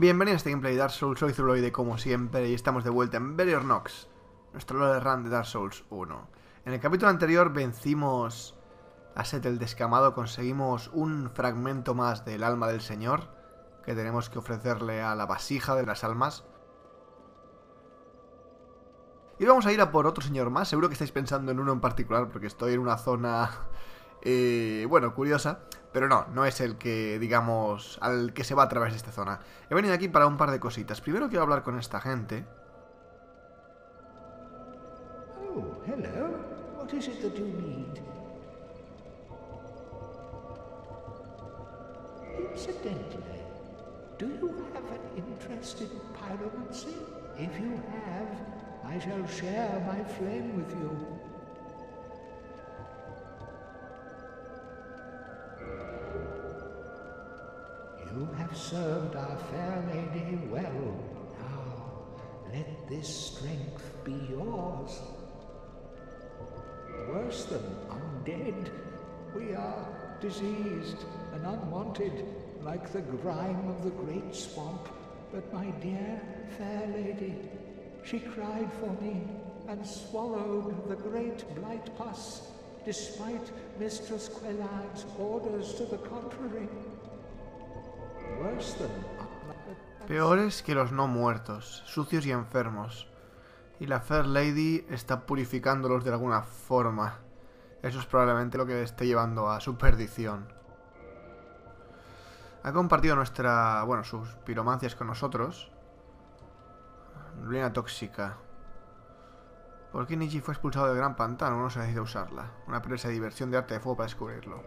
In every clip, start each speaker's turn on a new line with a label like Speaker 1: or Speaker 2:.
Speaker 1: Bienvenidos a este gameplay de Dark Souls, soy Zuloide como siempre y estamos de vuelta en Barrier Nox, nuestro lore de run de Dark Souls 1. En el capítulo anterior vencimos a Set el Descamado, conseguimos un fragmento más del alma del Señor que tenemos que ofrecerle a la vasija de las almas. Y vamos a ir a por otro señor más, seguro que estáis pensando en uno en particular porque estoy en una zona eh, bueno, curiosa, pero no, no es el que, digamos, al que se va a través de esta zona. He venido aquí para un par de cositas. Primero quiero hablar con esta gente. Oh, hello. What is it that you need? Incidentally, do you have an interest in pyromancy? If you have, I shall share my flame with you. You have served our fair lady well. Now, let this strength be yours. Worse than undead, we are diseased and unwanted, like the grime of the great swamp. But my dear fair lady, she cried for me and swallowed the great blight pus, despite Mistress Quelag's orders to the contrary. Peores que los no muertos, sucios y enfermos. Y la Fair Lady está purificándolos de alguna forma. Eso es probablemente lo que esté llevando a su perdición. Ha compartido nuestra. bueno, sus piromancias con nosotros. Ruina tóxica. ¿Por qué Niji fue expulsado del gran pantano? No se decide usarla. Una presa de diversión de arte de fuego para descubrirlo.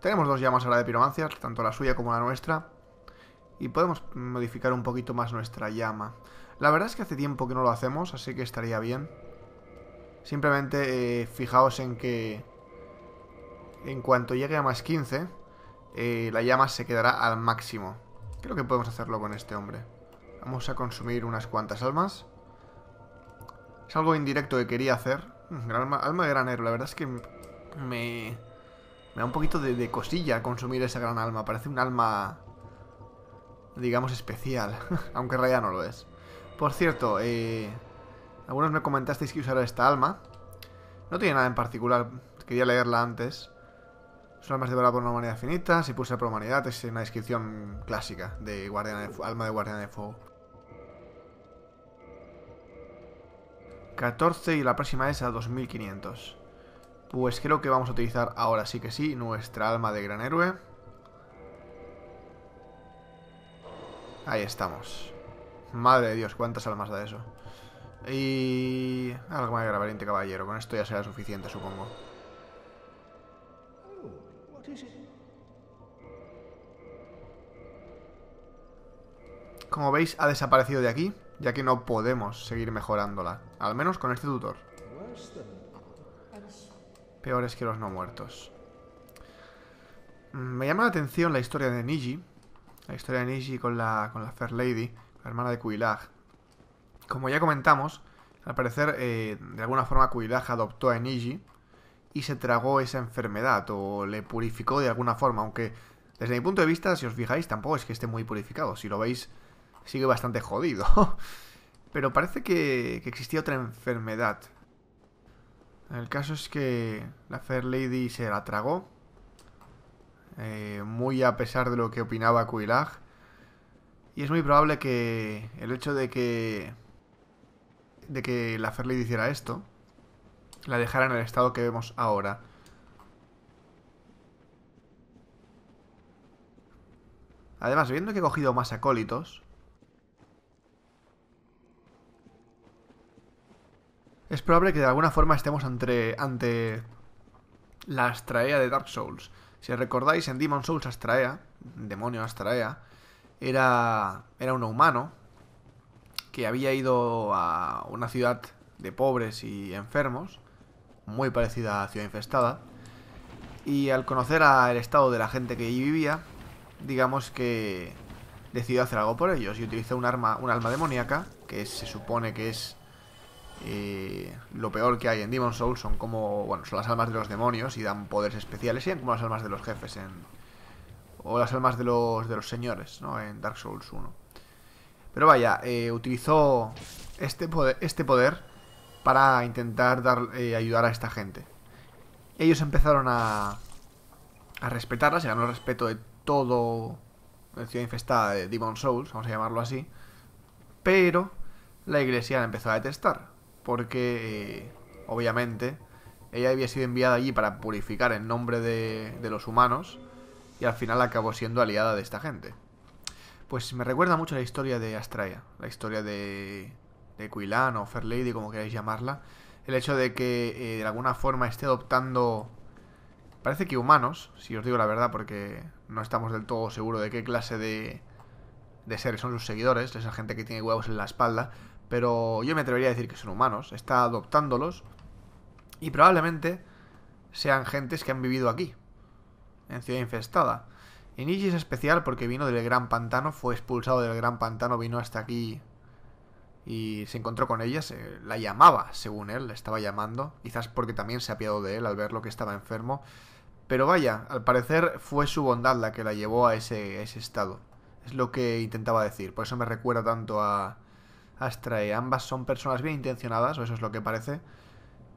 Speaker 1: Tenemos dos llamas ahora de piromancia, tanto la suya como la nuestra. Y podemos modificar un poquito más nuestra llama. La verdad es que hace tiempo que no lo hacemos, así que estaría bien. Simplemente eh, fijaos en que en cuanto llegue a más 15, eh, la llama se quedará al máximo. Creo que podemos hacerlo con este hombre. Vamos a consumir unas cuantas almas. Es algo indirecto que quería hacer. alma de granero, la verdad es que me... Me da un poquito de, cosilla consumir esa gran alma. Parece un alma, digamos, especial. Aunque en realidad no lo es. Por cierto, eh, algunos me comentasteis que usara esta alma. No tiene nada en particular. Quería leerla antes. Son almas bala por una humanidad finita. Si puse por humanidad, es una descripción clásica de, guardiana de alma de guardiana de fuego. 14 y la próxima es a 2500. Pues creo que vamos a utilizar ahora sí que sí nuestra alma de gran héroe. Ahí estamos. Madre de Dios, cuántas almas da eso. Y... Algo más de valiente caballero. Con esto ya será suficiente, supongo. Como veis, ha desaparecido de aquí, ya que no podemos seguir mejorándola. Al menos con este tutor. Peores que los no muertos. Mm, me llama la atención la historia de Niji. La historia de Niji con la, con la Fair Lady, la hermana de Kuilag. Como ya comentamos, al parecer, eh, de alguna forma Kuilag adoptó a Niji y se tragó esa enfermedad o le purificó de alguna forma, aunque desde mi punto de vista, si os fijáis, tampoco es que esté muy purificado. Si lo veis, sigue bastante jodido. Pero parece que, que existía otra enfermedad el caso es que la Fair Lady se la tragó. Eh, muy a pesar de lo que opinaba Kuilag. Y es muy probable que el hecho de que. de que la Fair Lady hiciera esto. la dejara en el estado que vemos ahora. Además, viendo que he cogido más acólitos. Es probable que de alguna forma estemos ante, ante la Astraea de Dark Souls. Si recordáis, en Demon Souls Astraea, demonio Astraea, era, era un humano que había ido a una ciudad de pobres y enfermos, muy parecida a Ciudad Infestada, y al conocer el estado de la gente que allí vivía, digamos que decidió hacer algo por ellos y utilizó un arma, un alma demoníaca, que se supone que es lo peor que hay en Demon Souls son como, bueno, son las almas de los demonios y dan poderes especiales, y como las almas de los jefes o las almas de los de los señores, ¿no? En Dark Souls 1. Pero vaya, eh, utilizó este poder, este poder para intentar dar, eh, ayudar a esta gente. Ellos empezaron a, a respetarla, se ganó el respeto de todo la ciudad infestada de Demon Souls, vamos a llamarlo así, pero la iglesia la empezó a detestar porque eh, obviamente ella había sido enviada allí para purificar en nombre de, los humanos y al final acabó siendo aliada de esta gente. Pues me recuerda mucho la historia de Astraya, la historia de, de o Fair Lady, como queráis llamarla. El hecho de que eh, de alguna forma esté adoptando, parece que humanos, si os digo la verdad, porque no estamos del todo seguros de qué clase de, de seres son sus seguidores, esa gente que tiene huevos en la espalda, pero yo me atrevería a decir que son humanos, está adoptándolos y probablemente sean gentes que han vivido aquí, en Ciudad Infestada. Niji es especial porque vino del Gran Pantano, fue expulsado del Gran Pantano, vino hasta aquí y se encontró con ella, la llamaba, según él, la estaba llamando, quizás porque también se ha apiado de él al ver lo que estaba enfermo. Pero vaya, al parecer fue su bondad la que la llevó a ese, a ese estado. Es lo que intentaba decir, por eso me recuerda tanto a, Astrae. Ambas son personas bien intencionadas, o eso es lo que parece,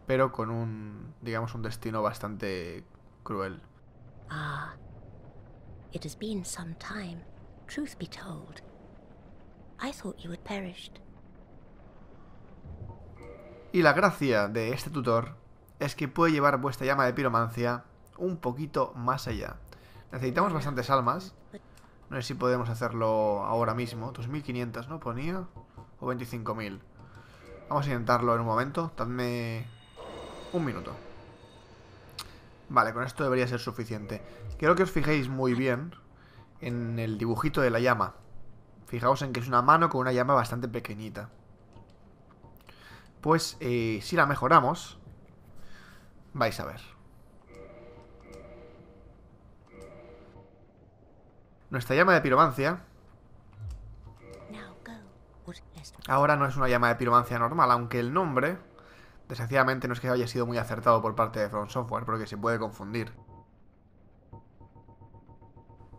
Speaker 1: pero con un, digamos, un destino bastante cruel. Y la gracia de este tutor es que puede llevar vuestra llama de piromancia un poquito más allá. Necesitamos bastantes almas. No sé si podemos hacerlo ahora mismo. 2500, ¿no? Ponía o 25.000. Vamos a intentarlo en un momento. Dadme un minuto. Vale, con esto debería ser suficiente. Quiero que os fijéis muy bien en el dibujito de la llama. Fijaos en que es una mano con una llama bastante pequeñita. Pues eh, si la mejoramos, vais a ver. Nuestra llama de piromancia Ahora no es una llama de piromancia normal, aunque el nombre, desgraciadamente, no es que haya sido muy acertado por parte de Front Software, porque se puede confundir.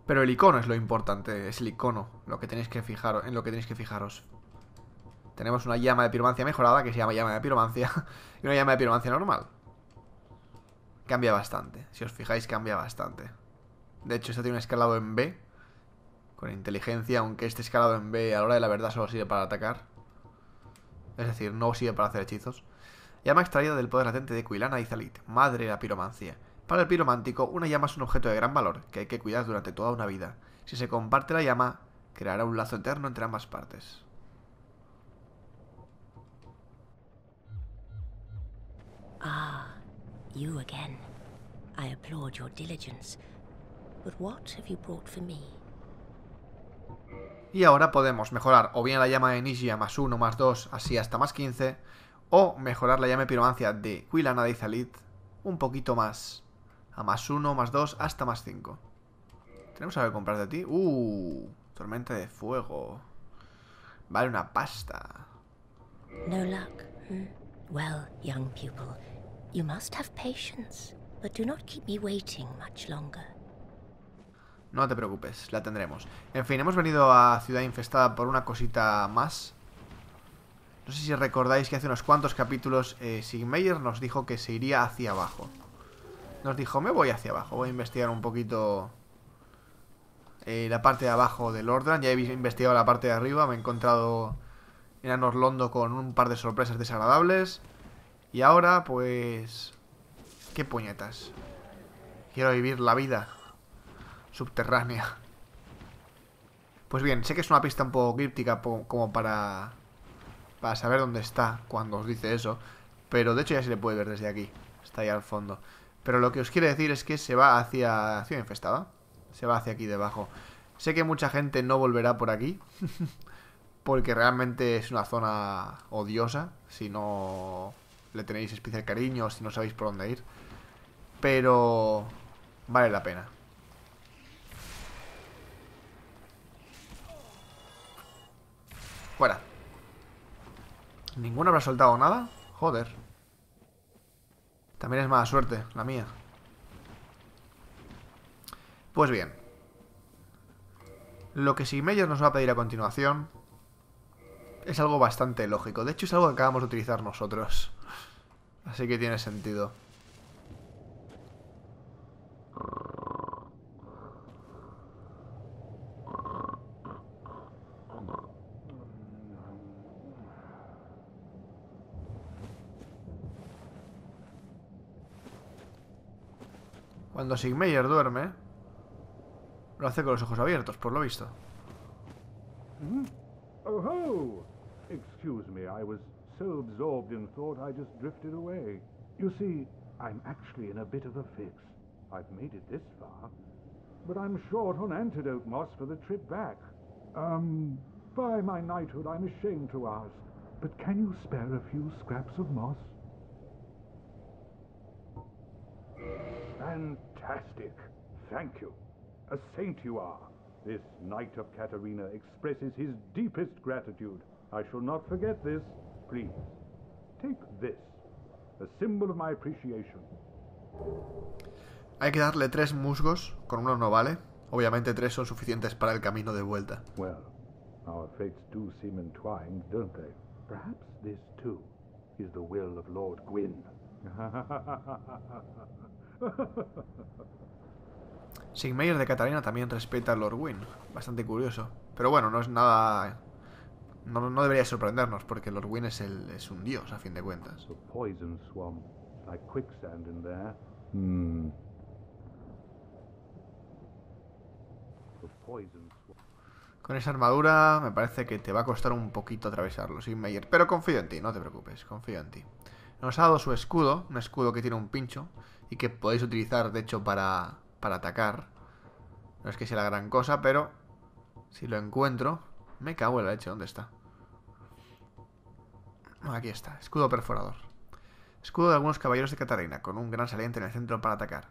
Speaker 1: Pero el icono es lo importante, es el icono lo que tenéis que en lo que tenéis que fijaros. Tenemos una llama de piromancia mejorada, que se llama llama de piromancia, y una llama de piromancia normal. Cambia bastante, si os fijáis cambia bastante. De hecho, esto tiene un escalado en B, con inteligencia, aunque este escalado en B a la hora de la verdad solo sirve para atacar. Es decir, no sirve para hacer hechizos. Llama extraída del poder latente de Quilana y Zalit, madre de la piromancia. Para el piromántico, una llama es un objeto de gran valor que hay que cuidar durante toda una vida. Si se comparte la llama, creará un lazo eterno entre ambas partes. Ah, you again. I applaud your diligence. But what have you brought for me? Y ahora podemos mejorar o bien la llama de Nishi a más 1, más 2, así hasta más 15, o mejorar la llama de piromancia de Quilana de Izalit un poquito más, a más 1, más 2, hasta más 5. ¿Tenemos algo que comprar de ti? ¡Uh! Tormenta de fuego. Vale una pasta. No luck. Hmm? Well, young pupil, you must have patience, but do not keep me waiting much longer. No te preocupes, la tendremos. En fin, hemos venido a Ciudad Infestada por una cosita más. No sé si recordáis que hace unos cuantos capítulos eh, Sigmeyer nos dijo que se iría hacia abajo. Nos dijo, me voy hacia abajo, voy a investigar un poquito eh, la parte de abajo del orden. Ya he investigado la parte de arriba, me he encontrado en londo con un par de sorpresas desagradables. Y ahora, pues... ¡Qué puñetas! Quiero vivir la vida subterránea. Pues bien, sé que es una pista un poco críptica como para, para saber dónde está cuando os dice eso. Pero de hecho ya se le puede ver desde aquí. Está ahí al fondo. Pero lo que os quiere decir es que se va hacia Ciudad Infestada. Se va hacia aquí debajo. Sé que mucha gente no volverá por aquí. porque realmente es una zona odiosa. Si no le tenéis especial cariño, si no sabéis por dónde ir. Pero vale la pena. Fuera. ¿Ninguno habrá soltado nada? Joder. También es mala suerte, la mía. Pues bien. Lo que Sigmeyer nos va a pedir a continuación es algo bastante lógico. De hecho, es algo que acabamos de utilizar nosotros. Así que tiene sentido. Cuando Sigmeyer duerme, lo hace con los ojos abiertos, por lo visto. Mm-hmm. Oh ho! Excuse me, I was so absorbed in thought I just drifted away. You see, I'm actually in a bit of a fix. I've made it this far, but I'm short on antidote moss for the trip back. Um, by my knighthood, I'm ashamed to ask, but can you spare a few scraps of moss? And Fantastic. Thank you. A saint you are. This Knight of Katerina expresses his deepest gratitude. I shall not forget this. Please, take this. A symbol of my appreciation. Hay que darle tres musgos, con uno no vale. Obviamente tres son suficientes para el camino de vuelta. Well, our fates do seem entwined, don't they? Perhaps this too is the will of Lord Gwyn. Sigmeyer de Catalina también respeta a Lord Wynn. Bastante curioso. Pero bueno, no es nada... No, debería sorprendernos, porque Lord Wynn es, el, es un dios, a fin de cuentas. Hmm. Con esa armadura me parece que te va a costar un poquito atravesarlo, Sigmeyer. Pero confío en ti, no te preocupes, confío en ti. Nos ha dado su escudo, un escudo que tiene un pincho y que podéis utilizar, de hecho, para, para atacar. No es que sea la gran cosa, pero si lo encuentro... Me cago en la leche, ¿dónde está? Aquí está, escudo perforador. Escudo de algunos caballeros de Catarina, con un gran saliente en el centro para atacar.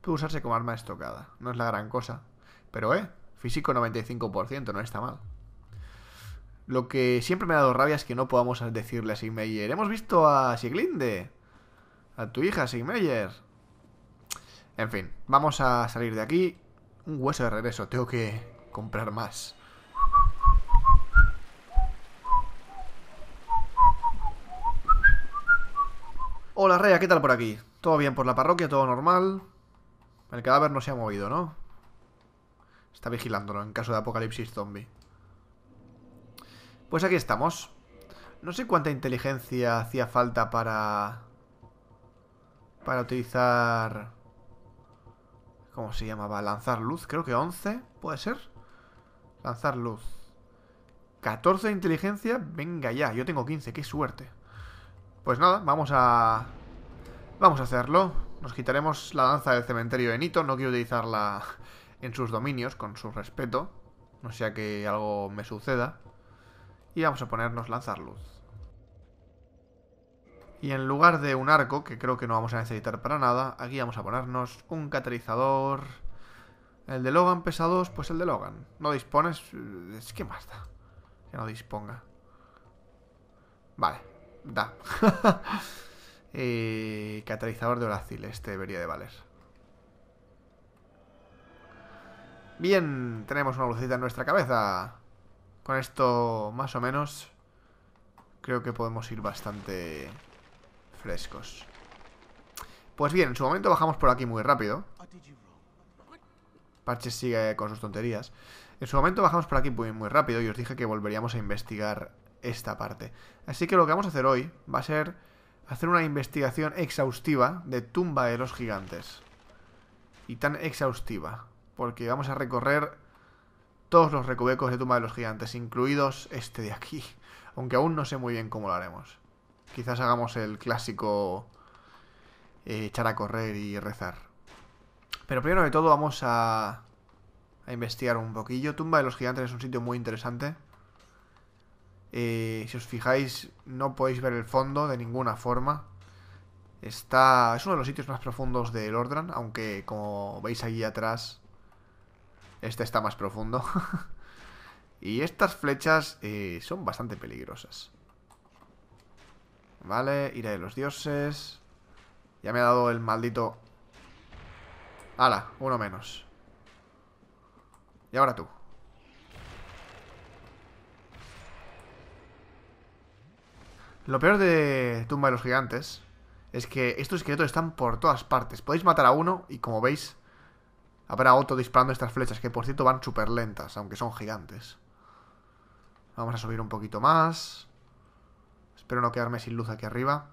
Speaker 1: Puede usarse como arma estocada, no es la gran cosa. Pero, eh, físico 95%, no está mal. Lo que siempre me ha dado rabia es que no podamos decirle a Sigmeyer, hemos visto a Siglinde? A tu hija, Sigmeyer. En fin, vamos a salir de aquí. Un hueso de regreso, tengo que comprar más. Hola, Raya, ¿qué tal por aquí? ¿Todo bien por la parroquia? ¿Todo normal? El cadáver no se ha movido, ¿no? Está vigilándolo en caso de apocalipsis zombie. Pues aquí estamos. No sé cuánta inteligencia hacía falta para para utilizar... ¿Cómo se llamaba? Lanzar luz, creo que 11, ¿puede ser? Lanzar luz. 14 de inteligencia, venga ya, yo tengo 15, qué suerte. Pues nada, vamos a... Vamos a hacerlo. Nos quitaremos la danza del cementerio de Nito, no quiero utilizarla en sus dominios, con su respeto. No sea que algo me suceda. Y vamos a ponernos lanzar luz. Y en lugar de un arco, que creo que no vamos a necesitar para nada, aquí vamos a ponernos un catalizador. El de Logan pesados, pues el de Logan. No dispones... Eh, es que más da. Que no disponga. Vale, da. eh, catalizador de brasil este debería de valer. Bien, tenemos una lucita en nuestra cabeza. Con esto, más o menos, creo que podemos ir bastante Frescos. Pues bien, en su momento bajamos por aquí muy rápido. Parche sigue con sus tonterías. En su momento bajamos por aquí muy, muy rápido y os dije que volveríamos a investigar esta parte. Así que lo que vamos a hacer hoy va a ser hacer una investigación exhaustiva de tumba de los gigantes. Y tan exhaustiva, porque vamos a recorrer todos los recovecos de tumba de los gigantes, incluidos este de aquí. Aunque aún no sé muy bien cómo lo haremos. Quizás hagamos el clásico eh, echar a correr y rezar. Pero primero de todo vamos a, investigar un poquillo. Tumba de los Gigantes es un sitio muy interesante. Eh, si os fijáis, no podéis ver el fondo de ninguna forma. Está, es uno de los sitios más profundos del Ordran, aunque como veis allí atrás, este está más profundo. y estas flechas eh, son bastante peligrosas. Vale, iré de los dioses. Ya me ha dado el maldito... ¡Hala! Uno menos. Y ahora tú. Lo peor de Tumba de los Gigantes es que estos esqueletos están por todas partes. Podéis matar a uno y como veis habrá otro disparando estas flechas que por cierto van súper lentas, aunque son gigantes. Vamos a subir un poquito más. Espero no quedarme sin luz aquí arriba.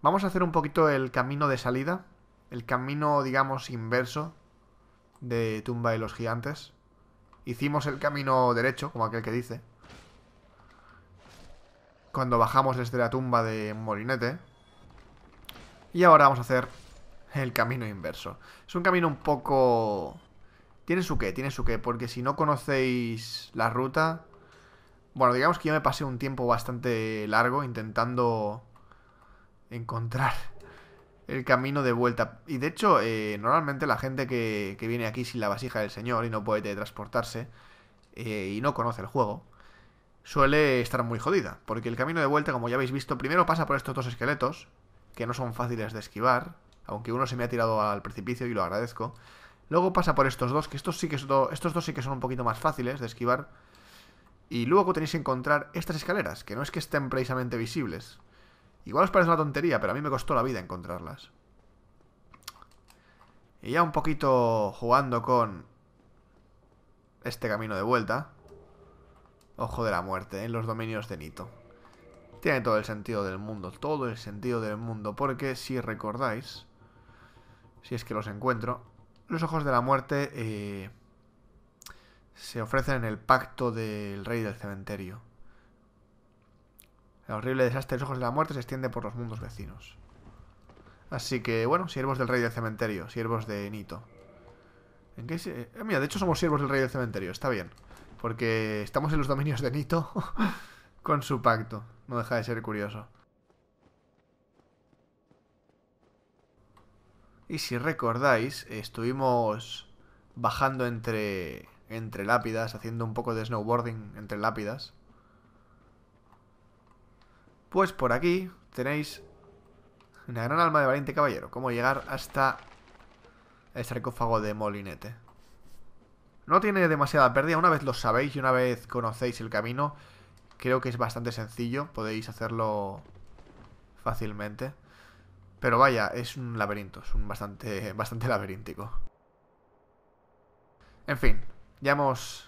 Speaker 1: Vamos a hacer un poquito el camino de salida. El camino, digamos, inverso de Tumba de los Gigantes. Hicimos el camino derecho, como aquel que dice. Cuando bajamos desde la tumba de Molinete. Y ahora vamos a hacer el camino inverso. Es un camino un poco... Tiene su qué, tiene su qué, porque si no conocéis la ruta, bueno, digamos que yo me pasé un tiempo bastante largo intentando encontrar el camino de vuelta. Y de hecho, eh, normalmente la gente que, viene aquí sin la vasija del señor y no puede transportarse eh, y no conoce el juego, suele estar muy jodida. Porque el camino de vuelta, como ya habéis visto, primero pasa por estos dos esqueletos, que no son fáciles de esquivar, aunque uno se me ha tirado al precipicio y lo agradezco. Luego pasa por estos dos, que estos, estos dos sí que son un poquito más fáciles de esquivar y luego tenéis que encontrar estas escaleras, que no es que estén precisamente visibles. Igual os parece una tontería, pero a mí me costó la vida encontrarlas. Y ya un poquito jugando con este camino de vuelta. Ojo de la muerte, en ¿eh? los dominios de Nito. Tiene todo el sentido del mundo, todo el sentido del mundo, porque si recordáis, si es que los encuentro, los ojos de la muerte eh, se ofrecen en el pacto del rey del cementerio. El horrible desastre de los ojos de la muerte se extiende por los mundos vecinos. Así que, bueno, siervos del rey del cementerio, siervos de Nito. ¿En qué se... Ah, mira, de hecho somos siervos del rey del cementerio, está bien. Porque estamos en los dominios de Nito con su pacto. No deja de ser curioso. Y si recordáis, estuvimos bajando entre entre lápidas, haciendo un poco de snowboarding entre lápidas. Pues por aquí tenéis una gran alma de valiente caballero. Cómo llegar hasta el sarcófago de Molinete. No tiene demasiada pérdida. Una vez lo sabéis y una vez conocéis el camino, creo que es bastante sencillo. Podéis hacerlo fácilmente. Pero vaya, es un laberinto, es un bastante, bastante laberíntico. En fin, ya hemos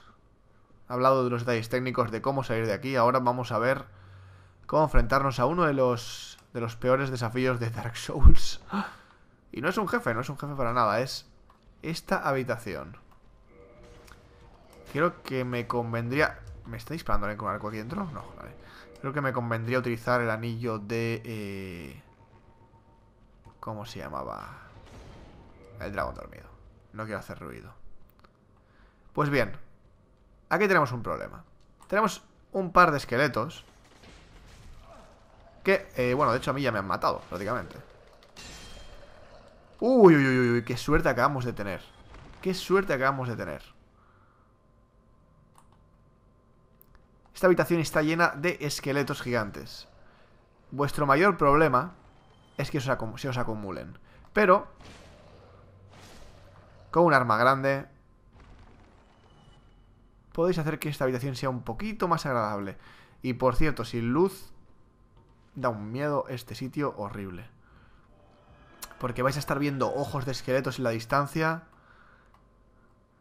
Speaker 1: hablado de los detalles técnicos de cómo salir de aquí. Ahora vamos a ver cómo enfrentarnos a uno de los, de los peores desafíos de Dark Souls. Y no es un jefe, no es un jefe para nada. Es esta habitación. Creo que me convendría... ¿Me está disparando alguien con arco aquí dentro? No, vale. Creo que me convendría utilizar el anillo de... Eh, ¿Cómo se llamaba? El dragón dormido. No quiero hacer ruido. Pues bien, aquí tenemos un problema. Tenemos un par de esqueletos que, eh, bueno, de hecho a mí ya me han matado, prácticamente. Uy, uy, uy, uy, qué suerte acabamos de tener. Qué suerte acabamos de tener. Esta habitación está llena de esqueletos gigantes. Vuestro mayor problema es que se os acumulen. Pero, con un arma grande, podéis hacer que esta habitación sea un poquito más agradable. Y por cierto, sin luz da un miedo este sitio horrible. Porque vais a estar viendo ojos de esqueletos en la distancia.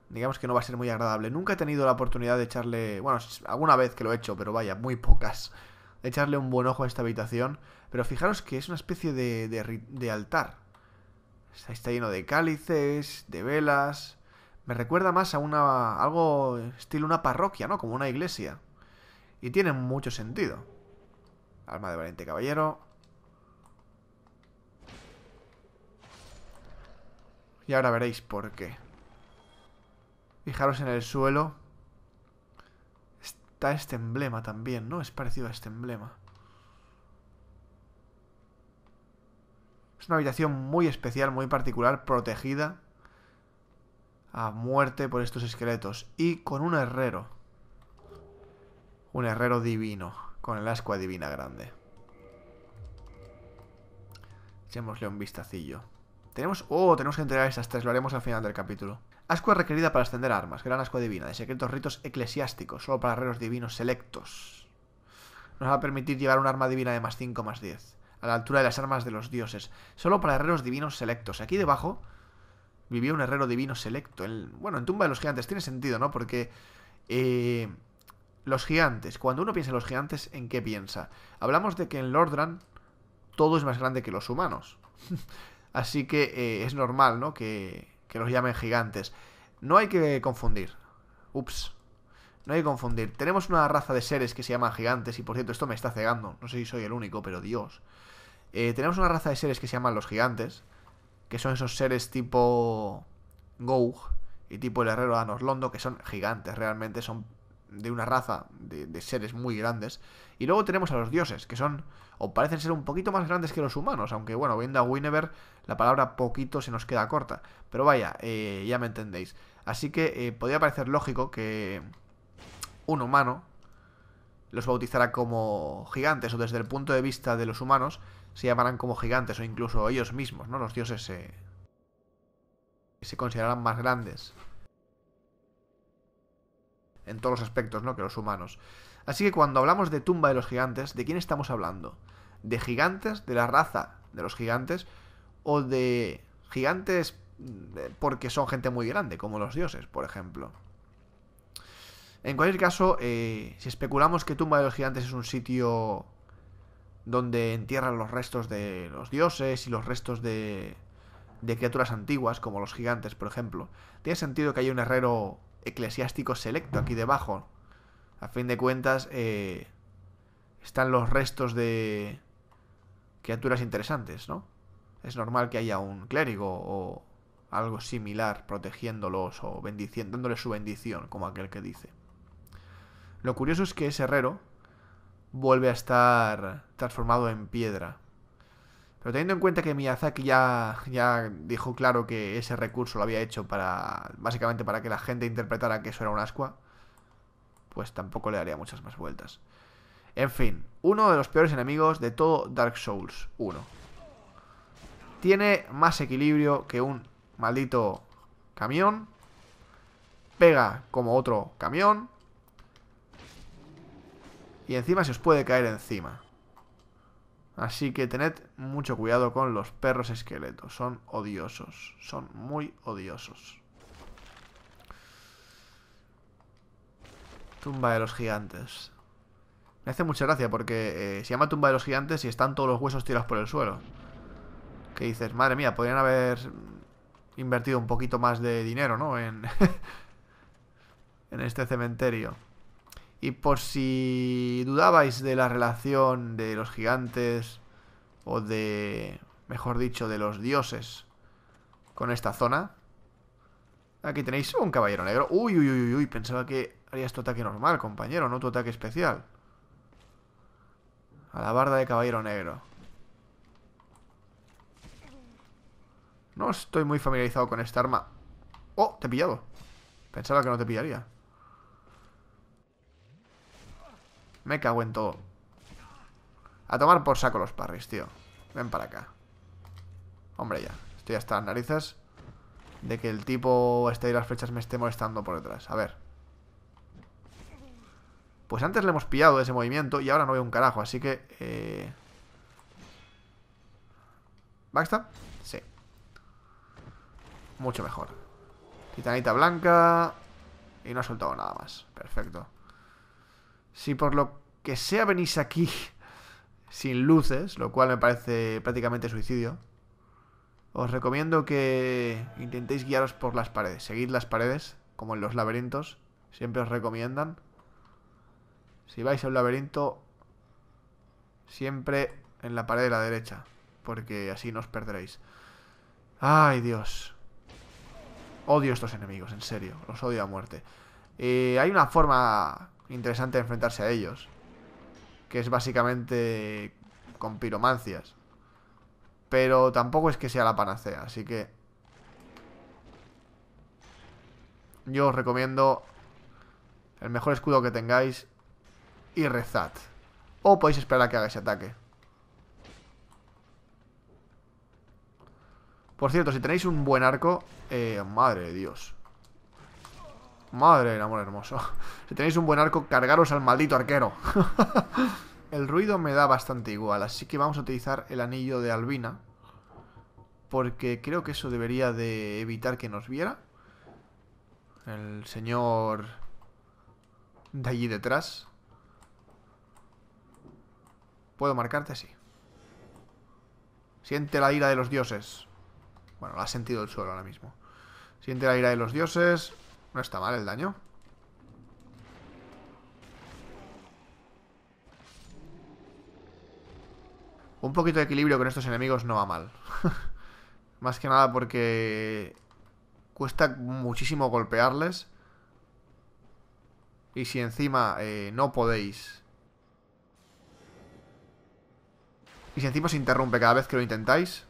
Speaker 1: Digamos que no va a ser muy agradable. Nunca he tenido la oportunidad de echarle... Bueno, alguna vez que lo he hecho, pero vaya, muy pocas. De echarle un buen ojo a esta habitación. Pero fijaros que es una especie de, altar. está lleno de cálices, de velas me recuerda más a una algo estilo una parroquia, ¿no? Como una iglesia. Y tiene mucho sentido. Alma de valiente caballero. Y ahora veréis por qué. Fijaros en el suelo. Está este emblema también, ¿no? Es parecido a este emblema. Es una habitación muy especial, muy particular, protegida a muerte por estos esqueletos. Y con un herrero. Un herrero divino. Con el ascua divina grande. Echémosle un vistacillo. Tenemos... Oh, tenemos que entregar estas tres. Lo haremos al final del capítulo. Ascua requerida para ascender armas. Gran ascua divina. De secretos ritos eclesiásticos. Solo para herreros divinos selectos. Nos va a permitir llevar un arma divina de más 5, más 10. A la altura de las armas de los dioses. Solo para herreros divinos selectos. Aquí debajo vivía un herrero divino selecto. bueno, en Tumba de los Gigantes tiene sentido, ¿no? Porque eh, los gigantes, cuando uno piensa en los gigantes, ¿en qué piensa? Hablamos de que en Lordran todo es más grande que los humanos. Así que eh, es normal, ¿no? Que, que los llamen gigantes. No hay que confundir. Ups. No hay que confundir. Tenemos una raza de seres que se llaman gigantes, y por cierto, esto me está cegando. No sé si soy el único, pero Dios. Eh, tenemos una raza de seres que se llaman los gigantes, que son esos seres tipo Gough y tipo el herrero de Londo, que son gigantes, realmente son de una raza de, seres muy grandes. Y luego tenemos a los dioses, que son, o parecen ser un poquito más grandes que los humanos, aunque bueno, viendo a Winnever, la palabra poquito se nos queda corta. Pero vaya, eh, ya me entendéis. Así que eh, podría parecer lógico que un humano los bautizara como gigantes, o desde el punto de vista de los humanos, se llamarán como gigantes o incluso ellos mismos, ¿no? Los dioses se, se más grandes en todos los aspectos, ¿no? Que los humanos. Así que cuando hablamos de tumba de los gigantes, ¿de quién estamos hablando? ¿De gigantes? ¿De la raza de los gigantes? ¿O de gigantes mm, eh, porque son gente muy grande, como los dioses, por ejemplo? En cualquier caso, eh, si especulamos que Tumba de los Gigantes es un sitio donde entierran los restos de los dioses y los restos de, de criaturas antiguas, como los gigantes, por ejemplo. Tiene sentido que haya un herrero eclesiástico selecto aquí debajo. A fin de cuentas, eh, están los restos de criaturas interesantes, ¿no? Es normal que haya un clérigo o algo similar protegiéndolos o dándoles su bendición, como aquel que dice. Lo curioso es que ese herrero vuelve a estar transformado en piedra. Pero teniendo en cuenta que Miyazaki ya, ya dijo claro que ese recurso lo había hecho para. básicamente para que la gente interpretara que eso era un ascua, pues tampoco le daría muchas más vueltas. En fin, uno de los peores enemigos de todo Dark Souls 1. Tiene más equilibrio que un maldito camión. Pega como otro camión y encima se os puede caer encima. Así que tened mucho cuidado con los perros esqueletos, son odiosos, son muy odiosos. Tumba de los gigantes. Me hace mucha gracia porque eh, se llama tumba de los gigantes y están todos los huesos tirados por el suelo. Que dices, madre mía, podrían haber invertido un poquito más de dinero, ¿no? En, en este cementerio. Y por si dudabais de la relación de los gigantes o de, mejor dicho, de los dioses con esta zona, aquí tenéis un caballero negro. Uy, uy, uy, uy, pensaba que harías tu ataque normal, compañero, no tu ataque especial. A la barda de caballero negro. No estoy muy familiarizado con esta arma. ¡Oh! Te he pillado. Pensaba que no te pillaría. Me cago en todo. A tomar por saco los parries, tío. Ven para acá. Hombre, ya. Estoy hasta las narices de que el tipo este y las flechas me esté molestando por detrás. A ver. Pues antes le hemos pillado ese movimiento y ahora no veo un carajo, así que... ¿Basta? Eh, sí. Mucho mejor. Titanita blanca... Y no ha soltado nada más. Perfecto. Si por lo que sea venís aquí sin luces, lo cual me parece prácticamente suicidio, os recomiendo que intentéis guiaros por las paredes. Seguid las paredes, como en los laberintos, siempre os recomiendan. Si vais a un laberinto, siempre en la pared de la derecha, porque así no os perderéis. ¡Ay, Dios! Odio estos enemigos, en serio, los odio a muerte. Eh, hay una forma interesante enfrentarse a ellos. Que es básicamente con piromancias. Pero tampoco es que sea la panacea, así que... Yo os recomiendo el mejor escudo que tengáis y rezad. O podéis esperar a que haga ese ataque. Por cierto, si tenéis un buen arco... Eh, madre de Dios. Madre del amor hermoso. Si tenéis un buen arco, cargaros al maldito arquero. el ruido me da bastante igual, así que vamos a utilizar el anillo de Albina. Porque creo que eso debería de evitar que nos viera. El señor... De allí detrás. ¿Puedo marcarte? Sí. Siente la ira de los dioses. Bueno, la ha sentido el suelo ahora mismo. Siente la ira de los dioses. No está mal el daño. Un poquito de equilibrio con estos enemigos no va mal. Más que nada porque cuesta muchísimo golpearles. Y si encima eh, no podéis... Y si encima se interrumpe cada vez que lo intentáis,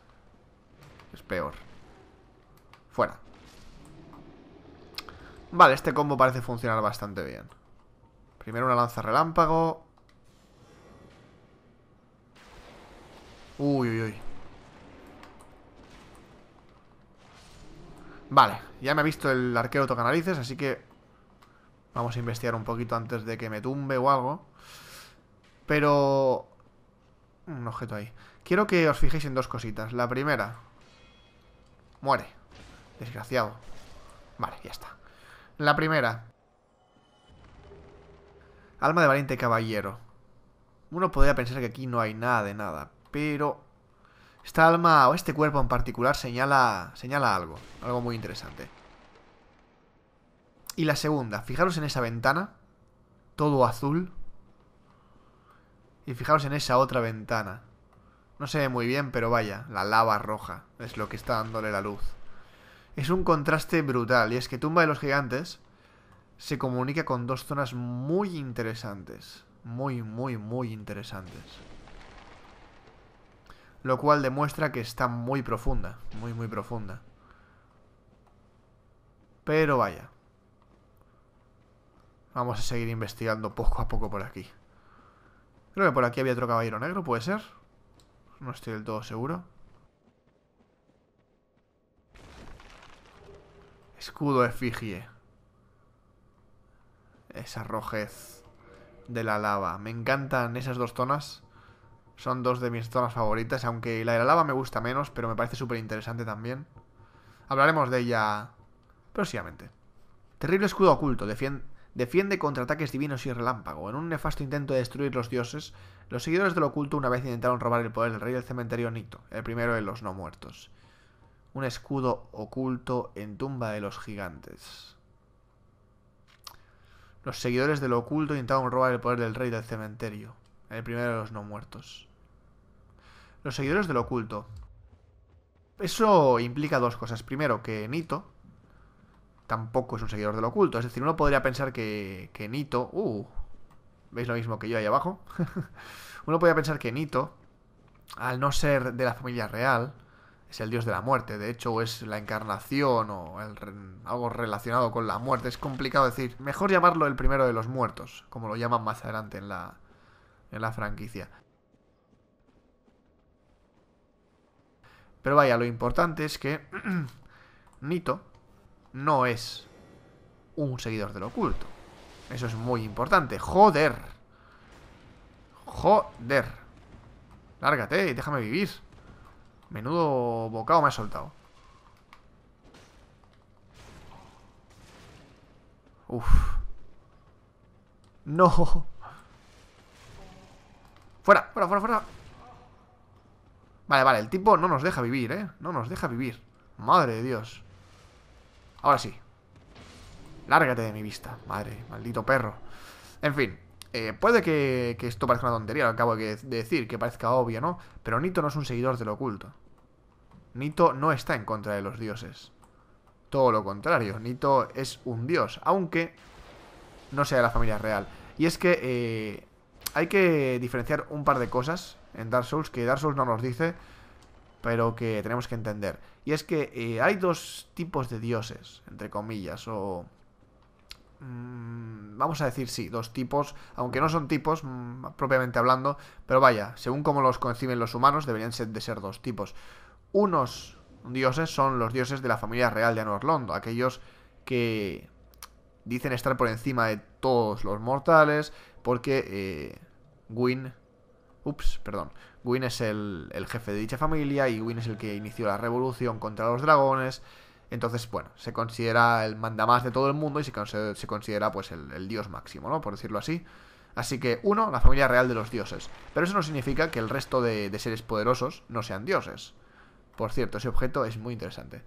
Speaker 1: es peor. Fuera. Vale, este combo parece funcionar bastante bien. Primero una lanza relámpago. Uy, uy, uy. Vale, ya me ha visto el arquero toca así que vamos a investigar un poquito antes de que me tumbe o algo. Pero... Un objeto ahí. Quiero que os fijéis en dos cositas. La primera... Muere. Desgraciado. Vale, ya está. La primera. Alma de valiente caballero. Uno podría pensar que aquí no hay nada de nada, pero esta alma o este cuerpo en particular señala, señala algo, algo muy interesante. Y la segunda, fijaros en esa ventana, todo azul. Y fijaros en esa otra ventana. No se ve muy bien, pero vaya, la lava roja es lo que está dándole la luz es un contraste brutal. Y es que Tumba de los Gigantes se comunica con dos zonas muy interesantes. Muy, muy, muy interesantes. Lo cual demuestra que está muy profunda. Muy, muy profunda. Pero vaya. Vamos a seguir investigando poco a poco por aquí. Creo que por aquí había otro caballero negro, ¿puede ser? No estoy del todo seguro. Escudo efigie. Esa rojez de la lava. Me encantan esas dos zonas. Son dos de mis zonas favoritas, aunque la de la lava me gusta menos, pero me parece súper interesante también. Hablaremos de ella próximamente. Terrible escudo oculto. Defiende, defiende contra ataques divinos y relámpago. En un nefasto intento de destruir los dioses, los seguidores del oculto una vez intentaron robar el poder del rey del cementerio Nito, el primero de los no muertos un escudo oculto en tumba de los gigantes. Los seguidores del oculto intentaron robar el poder del rey del cementerio, el primero de los no muertos. Los seguidores del oculto. Eso implica dos cosas. Primero, que Nito tampoco es un seguidor del oculto. Es decir, uno podría pensar que, que Nito... Uh, ¿Veis lo mismo que yo ahí abajo? uno podría pensar que Nito, al no ser de la familia real, es el dios de la muerte, de hecho, o es la encarnación, o algo relacionado con la muerte. Es complicado decir. Mejor llamarlo el primero de los muertos, como lo llaman más adelante en la, en la franquicia. Pero vaya, lo importante es que Nito no es un seguidor del oculto. Eso es muy importante. Joder. Joder. Lárgate y déjame vivir. Menudo bocado me ha soltado. Uf. No. Fuera, fuera, fuera, fuera. Vale, vale, el tipo no nos deja vivir, ¿eh? No nos deja vivir. Madre de Dios. Ahora sí. Lárgate de mi vista, madre, maldito perro. En fin, eh, puede que, que, esto parezca una tontería, lo acabo de decir, que parezca obvio, ¿no? Pero Nito no es un seguidor de lo oculto. Nito no está en contra de los dioses. Todo lo contrario, Nito es un dios, aunque no sea de la familia real. Y es que eh, hay que diferenciar un par de cosas en Dark Souls que Dark Souls no nos dice, pero que tenemos que entender. Y es que eh, hay dos tipos de dioses, entre comillas, o... Mm, vamos a decir sí, dos tipos, aunque no son tipos mm, propiamente hablando, pero vaya, según como los conciben los humanos, deberían ser, de ser dos tipos. Unos dioses son los dioses de la familia real de Anor Londo, aquellos que dicen estar por encima de todos los mortales, porque eh, Gwyn... Ups, perdón. Gwyn es el, el jefe de dicha familia y Gwyn es el que inició la revolución contra los dragones. Entonces, bueno, se considera el mandamás de todo el mundo y se, considera, pues el, dios máximo, ¿no? Por decirlo así. Así que, uno, la familia real de los dioses. Pero eso no significa que el resto de seres poderosos no sean dioses. Por cierto, ese objeto es muy interesante.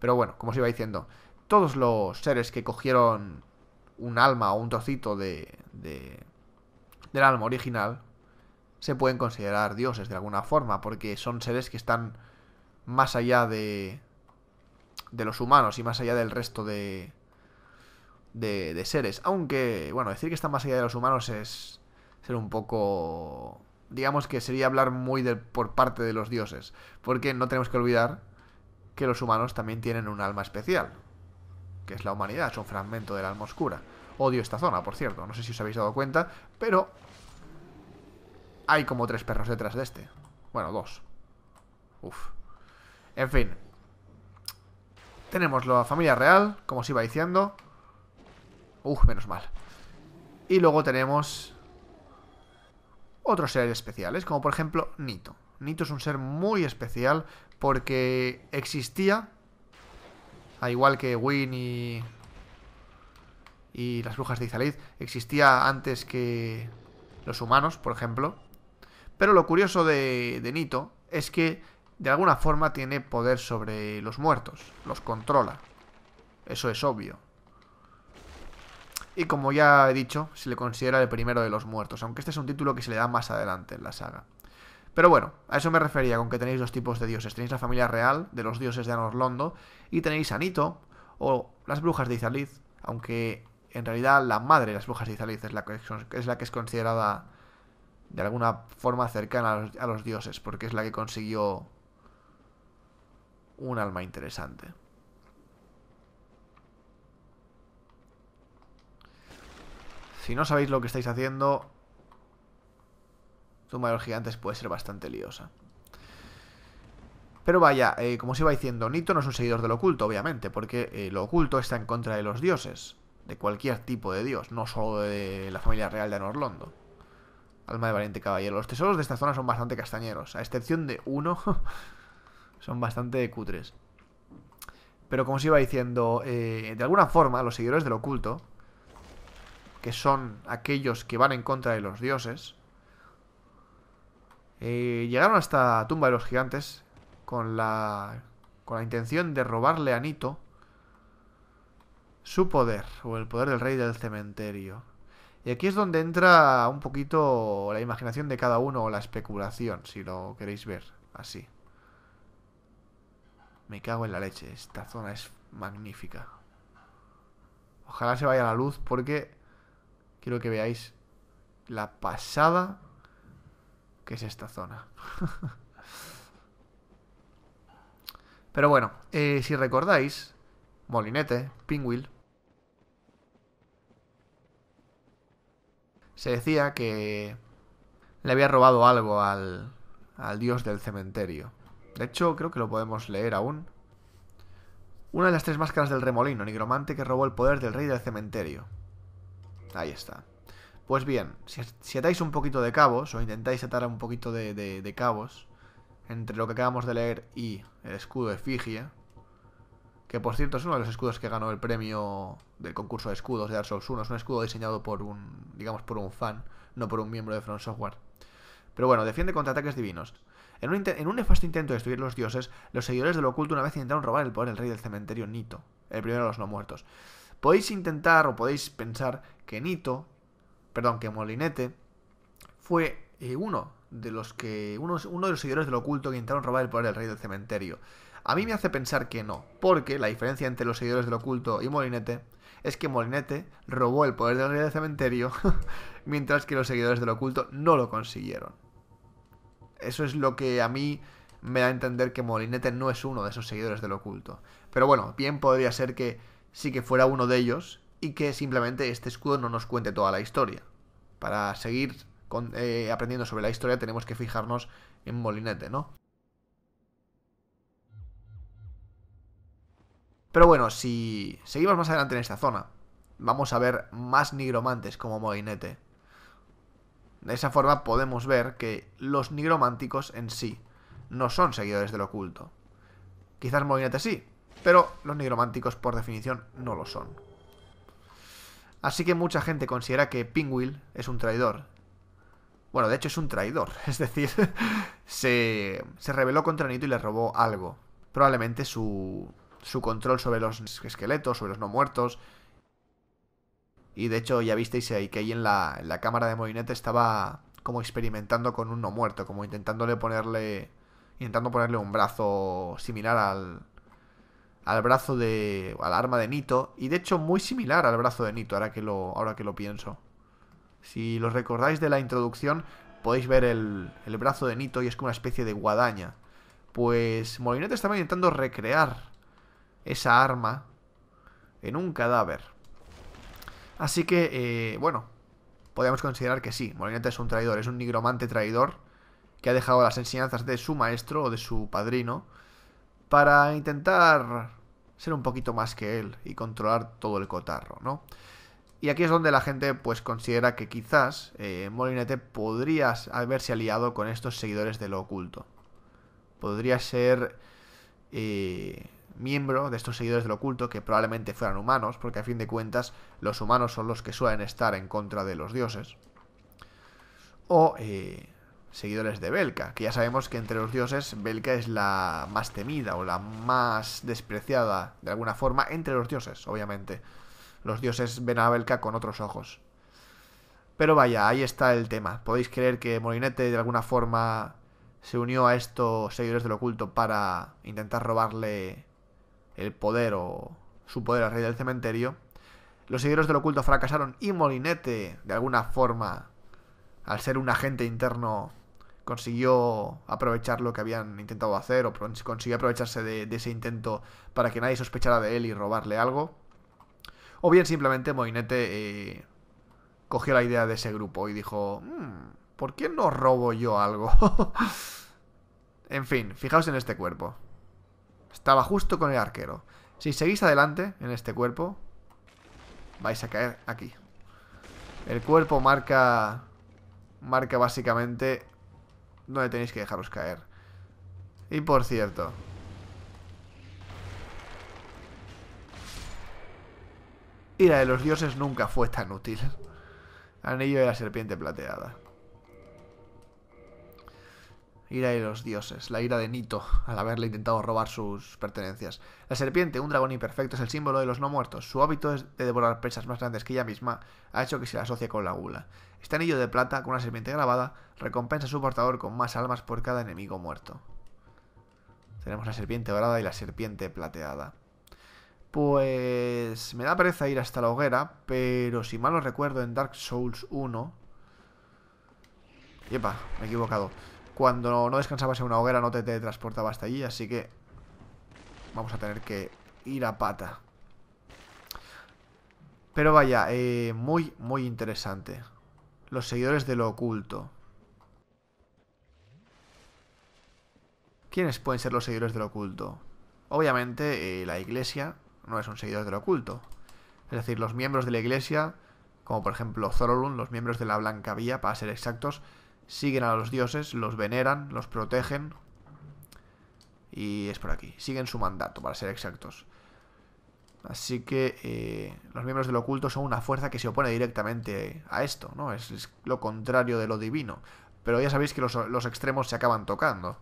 Speaker 1: Pero bueno, como os iba diciendo, todos los seres que cogieron un alma o un trocito de, del alma original se pueden considerar dioses de alguna forma, porque son seres que están más allá de, de los humanos y más allá del resto de, de, de seres. Aunque, bueno, decir que están más allá de los humanos es ser un poco digamos que sería hablar muy por parte de los dioses, porque no tenemos que olvidar que los humanos también tienen un alma especial, que es la humanidad, es un fragmento del alma oscura. Odio esta zona, por cierto, no sé si os habéis dado cuenta, pero hay como tres perros detrás de este. Bueno, dos. Uf. En fin. Tenemos la familia real, como os iba diciendo. Uf, menos mal. Y luego tenemos otros seres especiales, como por ejemplo Nito. Nito es un ser muy especial porque existía, al igual que Win y, las brujas de Izalid, existía antes que los humanos, por ejemplo. Pero lo curioso de, de Nito es que de alguna forma tiene poder sobre los muertos, los controla. Eso es obvio. Y como ya he dicho, se le considera el primero de los muertos, aunque este es un título que se le da más adelante en la saga. Pero bueno, a eso me refería con que tenéis dos tipos de dioses. Tenéis la familia real de los dioses de Londo y tenéis a Nito o las brujas de Izaliz, aunque en realidad la madre de las brujas de Izaliz es la que es, considerada de alguna forma cercana a los dioses, porque es la que consiguió un alma interesante. Si no sabéis lo que estáis haciendo, Zuma de los gigantes puede ser bastante liosa. Pero vaya, eh, como os iba diciendo, Nito no es un seguidor del oculto, obviamente, porque eh, lo oculto está en contra de los dioses, de cualquier tipo de dios, no solo de la familia real de Norlondo. Alma de valiente caballero. Los tesoros de esta zona son bastante castañeros, a excepción de uno, son bastante cutres. Pero como os iba diciendo, eh, de alguna forma los seguidores del oculto que son aquellos que van en contra de los dioses, eh, llegaron hasta la tumba de los gigantes con la, con la intención de robarle a Nito su poder, o el poder del rey del cementerio. Y aquí es donde entra un poquito la imaginación de cada uno o la especulación, si lo queréis ver así. Me cago en la leche, esta zona es magnífica. Ojalá se vaya la luz porque quiero que veáis la pasada que es esta zona. Pero bueno, eh, si recordáis, Molinete, Pingüil se decía que le había robado algo al, al dios del cementerio. De hecho, creo que lo podemos leer aún. Una de las tres máscaras del remolino, nigromante que robó el poder del rey del cementerio. Ahí está. Pues bien, si, atáis un poquito de cabos, o intentáis atar un poquito de, cabos, entre lo que acabamos de leer y el escudo de Figia, que por cierto es uno de los escudos que ganó el premio del concurso de escudos de Dark Souls 1, es un escudo diseñado por un, digamos, por un fan, no por un miembro de Front Software. Pero bueno, defiende contra ataques divinos. En un, en un, nefasto intento de destruir los dioses, los seguidores del oculto una vez intentaron robar el poder del rey del cementerio Nito, el primero de los no muertos. Podéis intentar o podéis pensar que Nito, perdón, que Molinete fue eh, uno de los que uno de los seguidores del oculto que intentaron robar el poder del rey del cementerio. A mí me hace pensar que no, porque la diferencia entre los seguidores del oculto y Molinete es que Molinete robó el poder del rey del cementerio, mientras que los seguidores del oculto no lo consiguieron. Eso es lo que a mí me da a entender que Molinete no es uno de esos seguidores del oculto. Pero bueno, bien podría ser que si que fuera uno de ellos y que simplemente este escudo no nos cuente toda la historia. Para seguir eh, aprendiendo sobre la historia tenemos que fijarnos en Molinete, ¿no? Pero bueno, si seguimos más adelante en esta zona, vamos a ver más nigromantes como Molinete. De esa forma podemos ver que los nigrománticos en sí no son seguidores del oculto. Quizás Molinete sí, pero los nigrománticos, por definición, no lo son. Así que mucha gente considera que Pinwheel es un traidor. Bueno, de hecho es un traidor, es decir, se, se rebeló contra Nito y le robó algo. Probablemente su, su control sobre los esqueletos, sobre los no muertos. Y de hecho ya visteis ahí que ahí en la, la cámara de Molinete estaba como experimentando con un no muerto, como intentándole ponerle... Intentando ponerle un brazo similar al, al brazo de. al arma de Nito. Y de hecho, muy similar al brazo de Nito, ahora que lo, ahora que lo pienso. Si lo recordáis de la introducción, podéis ver el, el brazo de Nito y es como una especie de guadaña. Pues Molinete estaba intentando recrear esa arma en un cadáver. Así que, eh, bueno, podríamos considerar que sí, Molinete es un traidor, es un nigromante traidor que ha dejado las enseñanzas de su maestro o de su padrino para intentar ser un poquito más que él y controlar todo el cotarro, ¿no? Y aquí es donde la gente pues considera que quizás eh, Molinete podría haberse aliado con estos seguidores de lo oculto. Podría ser eh, miembro de estos seguidores de lo oculto que probablemente fueran humanos, porque a fin de cuentas los humanos son los que suelen estar en contra de los dioses. O eh, seguidores de Belka, que ya sabemos que entre los dioses Belka es la más temida o la más despreciada de alguna forma entre los dioses, obviamente. Los dioses ven a Belka con otros ojos. Pero vaya, ahí está el tema. Podéis creer que Molinete de alguna forma se unió a estos seguidores del oculto para intentar robarle el poder o su poder al rey del cementerio. Los seguidores del oculto fracasaron y Molinete de alguna forma al ser un agente interno, consiguió aprovechar lo que habían intentado hacer o consiguió aprovecharse de, ese intento para que nadie sospechara de él y robarle algo. O bien simplemente Moinete eh, cogió la idea de ese grupo y dijo, mm, ¿por qué no robo yo algo? en fin, fijaos en este cuerpo. Estaba justo con el arquero. Si seguís adelante en este cuerpo, vais a caer aquí. El cuerpo marca marca básicamente no tenéis que dejaros caer. Y por cierto... la de los dioses nunca fue tan útil. Anillo de la serpiente plateada. Ira de los dioses, la ira de Nito, al haberle intentado robar sus pertenencias. La serpiente, un dragón imperfecto, es el símbolo de los no muertos. Su hábito es de devorar presas más grandes que ella misma ha hecho que se la asocie con la gula. Este anillo de plata, con una serpiente grabada, recompensa a su portador con más almas por cada enemigo muerto. Tenemos la serpiente dorada y la serpiente plateada. Pues me da pereza ir hasta la hoguera, pero si mal no recuerdo en Dark Souls 1... Yepa, me he equivocado cuando no descansabas en una hoguera no te transportaba hasta allí, así que vamos a tener que ir a pata. Pero vaya, eh, muy, muy interesante. Los seguidores de lo oculto. ¿Quiénes pueden ser los seguidores de lo oculto? Obviamente, eh, la iglesia no es un seguidor de lo oculto. Es decir, los miembros de la iglesia, como por ejemplo Zorolun, los miembros de la Blanca Vía, para ser exactos, Siguen a los dioses, los veneran, los protegen. Y es por aquí. Siguen su mandato, para ser exactos. Así que eh, los miembros del oculto son una fuerza que se opone directamente a esto, ¿no? Es, lo contrario de lo divino. Pero ya sabéis que los, extremos se acaban tocando.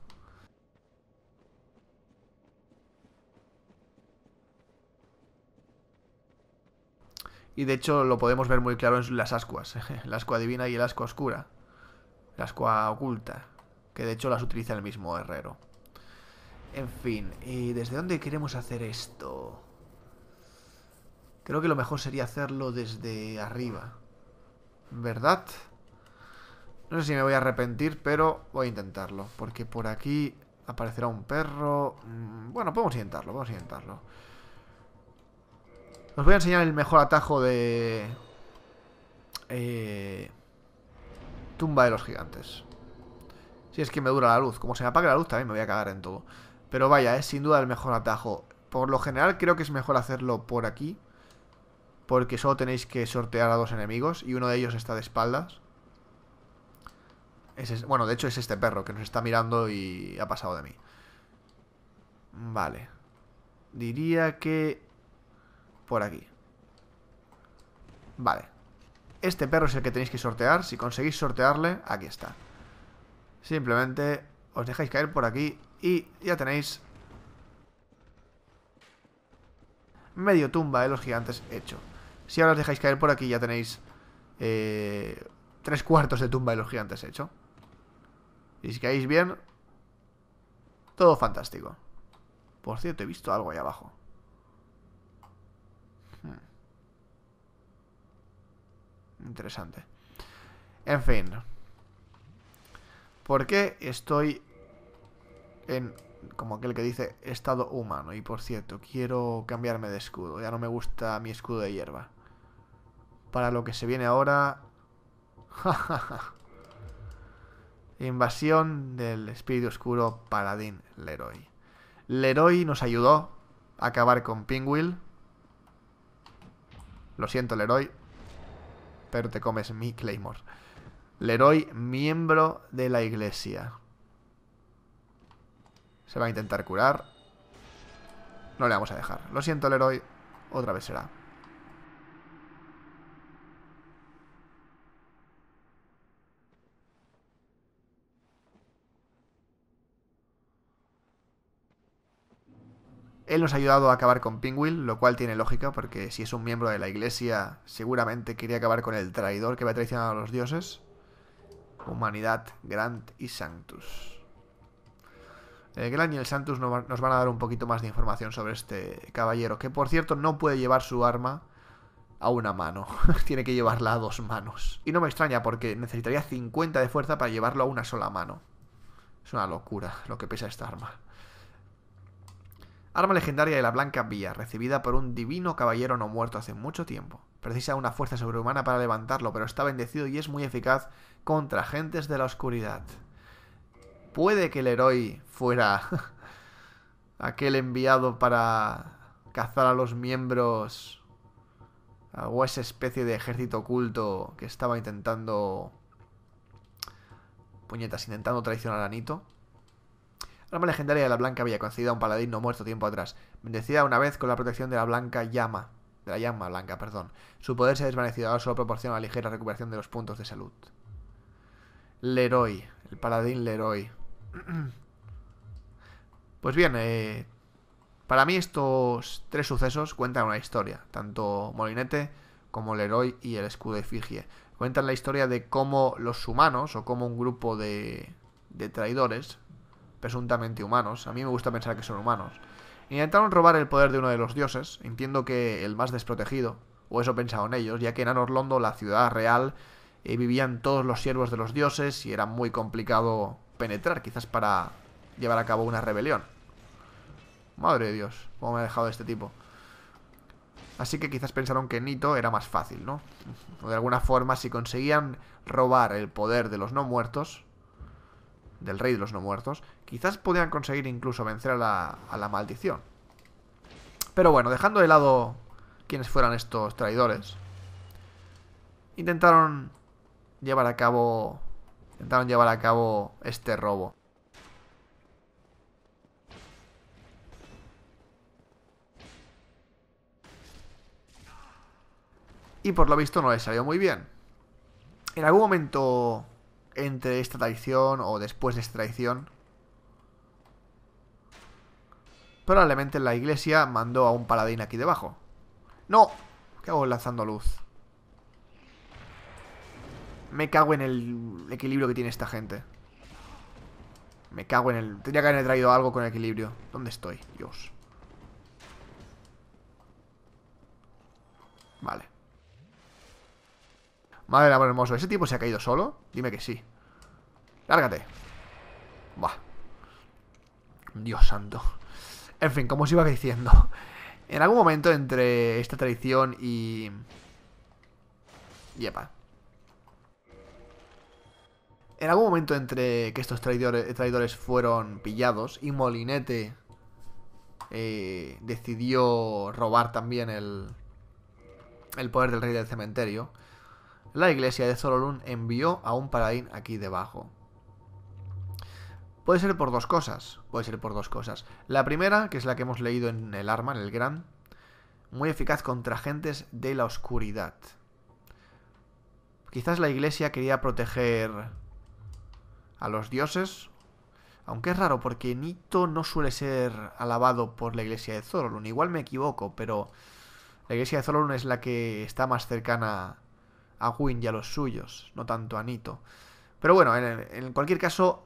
Speaker 1: Y de hecho lo podemos ver muy claro en las ascuas, la ascua divina y el ascua oscura. Las oculta Que de hecho las utiliza el mismo herrero. En fin, ¿y desde dónde queremos hacer esto? Creo que lo mejor sería hacerlo desde arriba. ¿Verdad? No sé si me voy a arrepentir, pero voy a intentarlo. Porque por aquí aparecerá un perro... Mm, bueno, podemos intentarlo, podemos intentarlo. Os voy a enseñar el mejor atajo de... Eh... Tumba de los gigantes. Si es que me dura la luz. Como se me apague la luz también me voy a cagar en todo. Pero vaya, es sin duda el mejor atajo. Por lo general creo que es mejor hacerlo por aquí. Porque solo tenéis que sortear a dos enemigos. Y uno de ellos está de espaldas. bueno, de hecho es este perro que nos está mirando y ha pasado de mí. Vale. Diría que... Por aquí. Vale. Este perro es el que tenéis que sortear. Si conseguís sortearle, aquí está. Simplemente os dejáis caer por aquí y ya tenéis medio tumba de los gigantes hecho. Si ahora os dejáis caer por aquí ya tenéis eh, tres cuartos de tumba de los gigantes hecho. Y si caéis bien, todo fantástico. Por cierto, he visto algo ahí abajo. Interesante. En fin. ¿Por qué estoy en, como aquel que dice, estado humano? Y por cierto, quiero cambiarme de escudo. Ya no me gusta mi escudo de hierba. Para lo que se viene ahora... Invasión del espíritu oscuro Paladín Leroy. Leroy nos ayudó a acabar con Pinguil. Lo siento, Leroy pero te comes mi Claymore. Leroy, miembro de la iglesia. Se va a intentar curar. No le vamos a dejar. Lo siento, Leroy. Otra vez será. Él nos ha ayudado a acabar con Pingwill, lo cual tiene lógica, porque si es un miembro de la iglesia, seguramente quería acabar con el traidor que a traicionar a los dioses. Humanidad, Grant y Sanctus. Eh, Grant y el Sanctus nos van a dar un poquito más de información sobre este caballero, que por cierto no puede llevar su arma a una mano, tiene que llevarla a dos manos. Y no me extraña, porque necesitaría 50 de fuerza para llevarlo a una sola mano. Es una locura lo que pesa esta arma. Arma legendaria de la Blanca Vía, recibida por un divino caballero no muerto hace mucho tiempo. Precisa una fuerza sobrehumana para levantarlo, pero está bendecido y es muy eficaz contra gentes de la oscuridad. Puede que el héroe fuera aquel enviado para cazar a los miembros o esa especie de ejército oculto que estaba intentando puñetas, intentando traicionar a Anito. Arma legendaria de la Blanca había conocido a un no muerto tiempo atrás. Bendecida una vez con la protección de la Blanca Llama. De la llama blanca, perdón. Su poder se ha desvanecido, ahora solo proporciona una ligera recuperación de los puntos de salud. Leroy, el paladín Leroy. Pues bien, eh, para mí estos tres sucesos cuentan una historia, tanto Molinete como Leroy y el escudo de Figie. Cuentan la historia de cómo los humanos o cómo un grupo de, de traidores presuntamente humanos, a mí me gusta pensar que son humanos, intentaron robar el poder de uno de los dioses, entiendo que el más desprotegido, o eso pensaban ellos, ya que en Anorlondo, la ciudad real, eh, vivían todos los siervos de los dioses y era muy complicado penetrar, quizás para llevar a cabo una rebelión. Madre de Dios, cómo me ha dejado este tipo. Así que quizás pensaron que Nito era más fácil, ¿no? de alguna forma, si conseguían robar el poder de los no muertos, del rey de los no muertos, Quizás podían conseguir incluso vencer a la, maldición. Pero bueno, dejando de lado quienes fueran estos traidores, intentaron llevar a cabo intentaron llevar a cabo este robo. Y por lo visto no les salió muy bien. En algún momento entre esta traición o después de esta traición, Probablemente la iglesia mandó a un paladín aquí debajo. ¡No! ¿Qué hago lanzando luz? Me cago en el equilibrio que tiene esta gente. Me cago en el... Tendría que haber traído algo con equilibrio. ¿Dónde estoy? Dios. Vale. Madre amor hermoso. ¿Ese tipo se ha caído solo? Dime que sí. Lárgate. Va Dios santo. En fin, como os iba diciendo, en algún momento entre esta traición y... Yepa. En algún momento entre que estos traidores, fueron pillados y Molinete eh, decidió robar también el, el poder del rey del cementerio, la iglesia de Zorolun envió a un paladín aquí debajo. Puede ser por dos cosas, puede ser por dos cosas. La primera, que es la que hemos leído en el arma, en el gran, muy eficaz contra gentes de la oscuridad. Quizás la iglesia quería proteger a los dioses, aunque es raro porque Nito no suele ser alabado por la iglesia de Zorolun. Igual me equivoco, pero la iglesia de Zorolun es la que está más cercana a Gwyn y a los suyos, no tanto a Nito. Pero bueno, en, en cualquier caso,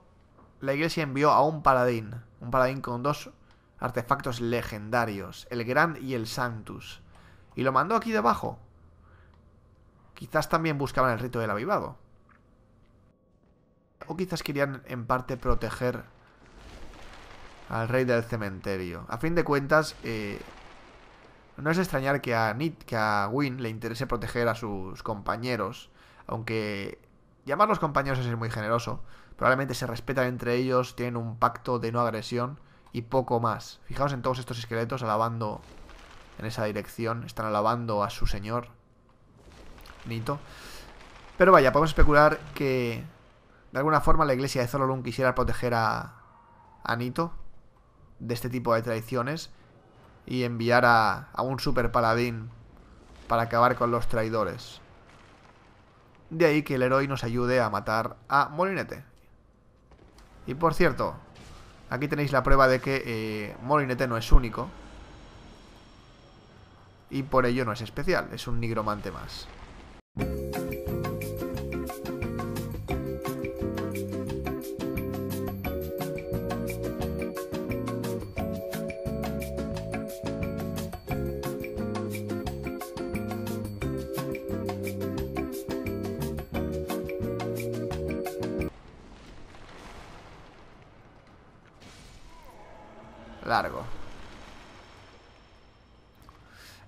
Speaker 1: la iglesia envió a un paladín, un paladín con dos artefactos legendarios, el gran y el Sanctus, y lo mandó aquí debajo. Quizás también buscaban el rito del avivado. O quizás querían en parte proteger al rey del cementerio. A fin de cuentas, eh, no es extrañar que a, que a Win le interese proteger a sus compañeros, aunque llamarlos compañeros es muy generoso, probablemente se respetan entre ellos, tienen un pacto de no agresión y poco más. Fijaos en todos estos esqueletos alabando en esa dirección, están alabando a su señor. Nito. Pero vaya, podemos especular que de alguna forma la iglesia de Zololun quisiera proteger a, a Nito de este tipo de traiciones y enviar a, a un super paladín para acabar con los traidores. De ahí que el héroe nos ayude a matar a Molinete. Y por cierto, aquí tenéis la prueba de que eh, Molinete no es único. Y por ello no es especial, es un nigromante más. largo.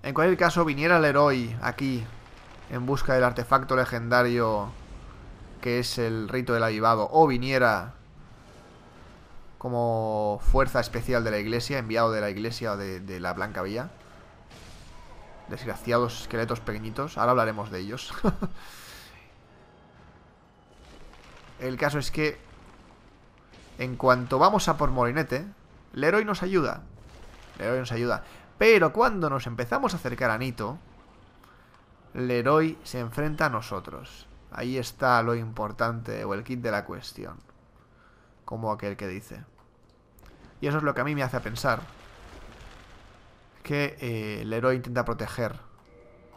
Speaker 1: En cualquier caso, viniera el héroe aquí en busca del artefacto legendario que es el rito del avivado, o viniera como fuerza especial de la iglesia, enviado de la iglesia o de, la Blanca Villa. Desgraciados esqueletos pequeñitos, ahora hablaremos de ellos. el caso es que en cuanto vamos a por Morinete, Leroy nos ayuda. Leroy nos ayuda. Pero cuando nos empezamos a acercar a Nito, Leroy se enfrenta a nosotros. Ahí está lo importante o el kit de la cuestión. Como aquel que dice. Y eso es lo que a mí me hace pensar. Que eh, Leroy intenta proteger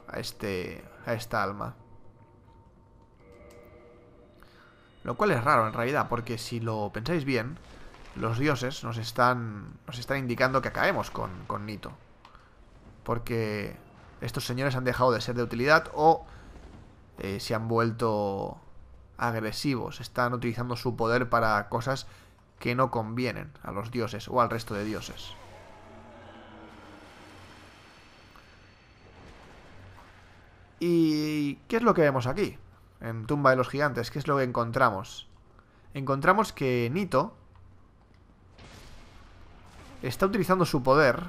Speaker 1: a, este, a esta alma. Lo cual es raro en realidad, porque si lo pensáis bien, los dioses nos están, nos están indicando que acabemos con, con Nito. Porque estos señores han dejado de ser de utilidad o eh, se han vuelto agresivos, están utilizando su poder para cosas que no convienen a los dioses o al resto de dioses. ¿Y qué es lo que vemos aquí? En Tumba de los Gigantes, ¿qué es lo que encontramos? Encontramos que Nito está utilizando su poder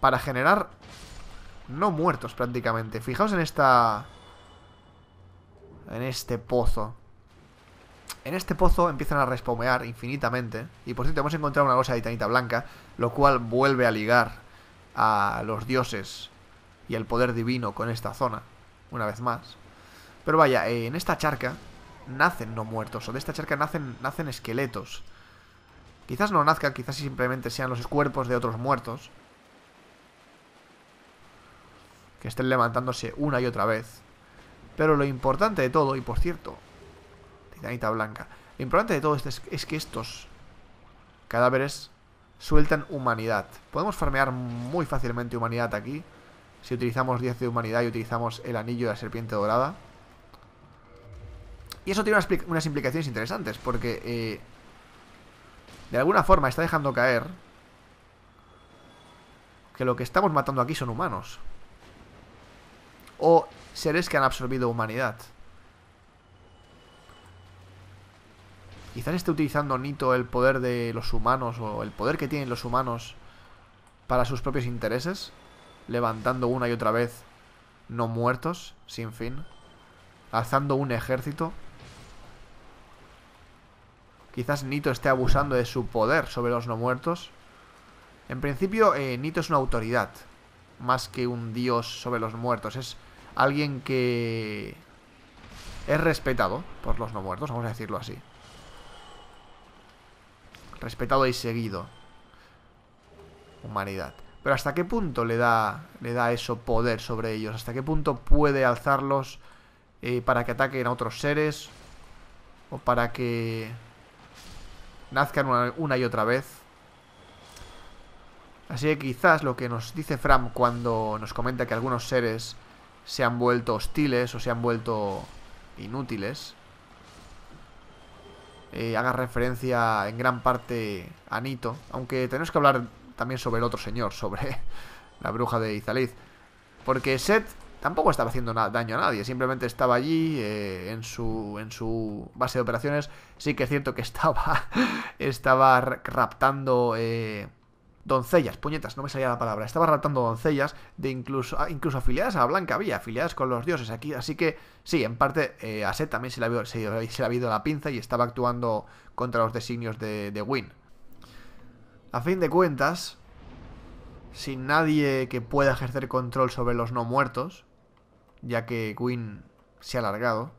Speaker 1: para generar no muertos prácticamente. Fijaos en esta... En este pozo. En este pozo empiezan a respomear infinitamente. Y por cierto, hemos encontrado una cosa de titanita blanca, lo cual vuelve a ligar a los dioses y al poder divino con esta zona, una vez más. Pero vaya, en esta charca nacen no muertos, o de esta charca nacen, nacen esqueletos. Quizás no nazca, quizás simplemente sean los cuerpos de otros muertos. Que estén levantándose una y otra vez. Pero lo importante de todo, y por cierto, titanita blanca, lo importante de todo es, que estos cadáveres sueltan humanidad. Podemos farmear muy fácilmente humanidad aquí. Si utilizamos 10 de humanidad y utilizamos el anillo de la serpiente dorada. Y eso tiene unas, implicaciones interesantes, porque eh, de alguna forma está dejando caer que lo que estamos matando aquí son humanos. O seres que han absorbido humanidad. Quizás esté utilizando Nito el poder de los humanos o el poder que tienen los humanos para sus propios intereses, levantando una y otra vez no muertos, sin fin, alzando un ejército Quizás Nito esté abusando de su poder sobre los no muertos. En principio, eh, Nito es una autoridad, más que un dios sobre los muertos. Es alguien que es respetado por los no muertos, vamos a decirlo así. Respetado y seguido. Humanidad. Pero ¿hasta qué punto le da, le da eso poder sobre ellos? ¿Hasta qué punto puede alzarlos eh, para que ataquen a otros seres? ¿O para que nazcan una, y otra vez. Así que quizás lo que nos dice Fram cuando nos comenta que algunos seres se han vuelto hostiles o se han vuelto inútiles, eh, haga referencia en gran parte a Nito, aunque tenemos que hablar también sobre el otro señor, sobre la bruja de Izalith. Porque Set tampoco estaba haciendo daño a nadie, simplemente estaba allí eh, en, su, en su base de operaciones. Sí que es cierto que estaba, estaba raptando eh, doncellas, puñetas, no me salía la palabra, estaba raptando doncellas de incluso, ah, incluso afiliadas a Blanca había afiliadas con los dioses aquí, así que sí, en parte eh, a también se le, había, se, ido la pinza y estaba actuando contra los designios de, de Win. A fin de cuentas, sin nadie que pueda ejercer control sobre los no muertos, ya que Gwyn se ha alargado.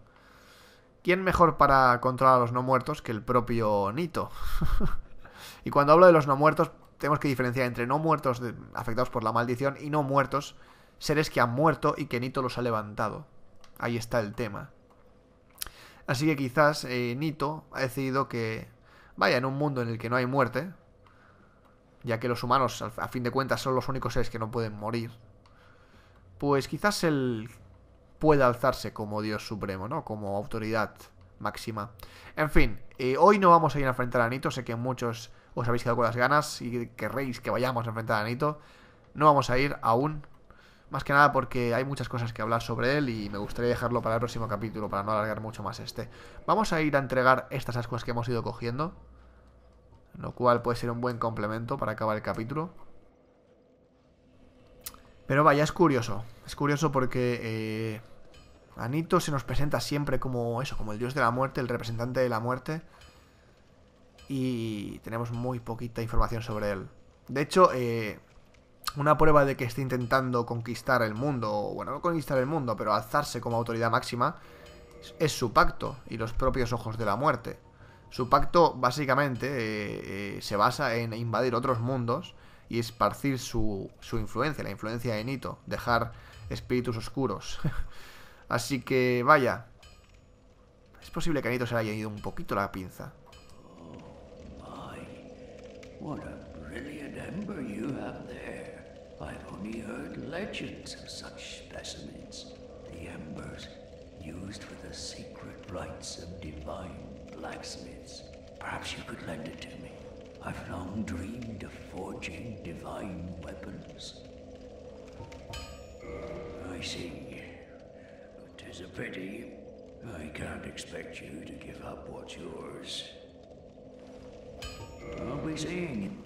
Speaker 1: ¿Quién mejor para controlar a los no muertos que el propio Nito? y cuando hablo de los no muertos, tenemos que diferenciar entre no muertos afectados por la maldición y no muertos, seres que han muerto y que Nito los ha levantado. Ahí está el tema. Así que quizás eh, Nito ha decidido que vaya en un mundo en el que no hay muerte, ya que los humanos, a fin de cuentas, son los únicos seres que no pueden morir. Pues quizás el Puede alzarse como Dios supremo, ¿no? Como autoridad máxima. En fin, eh, hoy no vamos a ir a enfrentar a Anito, sé que muchos os habéis quedado con las ganas y querréis que vayamos a enfrentar a Anito. No vamos a ir aún, más que nada porque hay muchas cosas que hablar sobre él y me gustaría dejarlo para el próximo capítulo, para no alargar mucho más este. Vamos a ir a entregar estas ascuas que hemos ido cogiendo, lo cual puede ser un buen complemento para acabar el capítulo. Pero vaya, es curioso. Es curioso porque a eh, Anito se nos presenta siempre como eso, como el dios de la muerte, el representante de la muerte. Y tenemos muy poquita información sobre él. De hecho, eh, una prueba de que esté intentando conquistar el mundo, bueno, no conquistar el mundo, pero alzarse como autoridad máxima, es su pacto y los propios ojos de la muerte. Su pacto básicamente eh, se basa en invadir otros mundos y esparcir su, su influencia, la influencia de Nito, dejar espíritus oscuros. Así que, vaya. Es posible que Anito se haya ido un poquito la pinza. Oh, What a brilliant ember you have there. I've only heard legends of such specimens. The embers used for the secret rites of divine blacksmiths. Perhaps you could lend it to me. I've long dreamed of forging divine weapons. I see. Tis a pity. I can't expect you to give up what's yours. I'll be seeing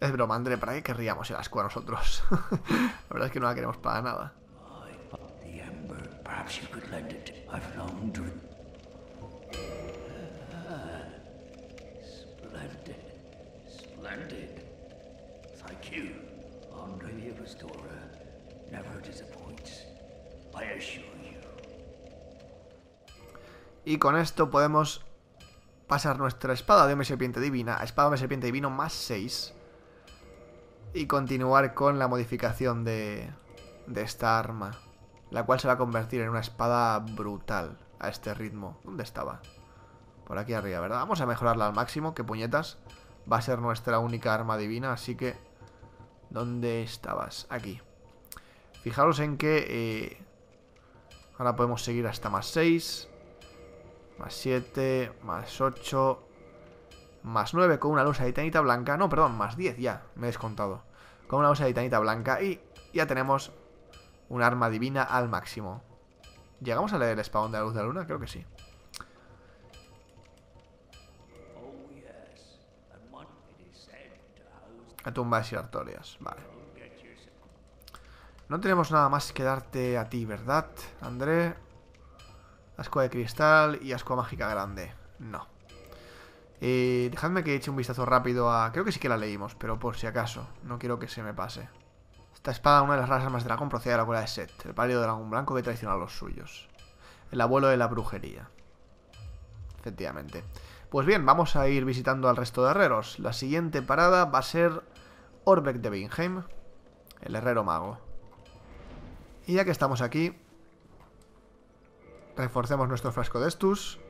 Speaker 1: Es broma, André, ¿para qué querríamos el asco a nosotros? la verdad es que no la queremos para nada. Thank you, André Evastora. Never disappointed. Y con esto podemos pasar nuestra espada de serpiente divina a espada de serpiente divino más 6. Y continuar con la modificación de, de esta arma. La cual se va a convertir en una espada brutal a este ritmo. ¿Dónde estaba? Por aquí arriba, ¿verdad? Vamos a mejorarla al máximo, que puñetas. Va a ser nuestra única arma divina, así que... ¿Dónde estabas? Aquí. Fijaros en que eh, Ahora podemos seguir hasta más 6. Más 7, más 8, más 9 con una luz de titanita blanca. No, perdón, más 10 ya, me he descontado. Con una luz de titanita blanca y ya tenemos un arma divina al máximo. ¿Llegamos a leer el espadón de la luz de la luna? Creo que sí. Oh, a tumbas y artorias, vale. No tenemos nada más que darte a ti, ¿verdad, André? Ascua de cristal y ascua mágica grande. No. Eh, dejadme que eche un vistazo rápido a... Creo que sí que la leímos, pero por si acaso. No quiero que se me pase. Esta espada, una de las raras de dragón, procede de la de Set, el pálido dragón blanco que traiciona a los suyos. El abuelo de la brujería. Efectivamente. Pues bien, vamos a ir visitando al resto de herreros. La siguiente parada va a ser Orbeck de Bingheim, el herrero mago. Y ya que estamos aquí, reforcemos nuestro frasco de Estus.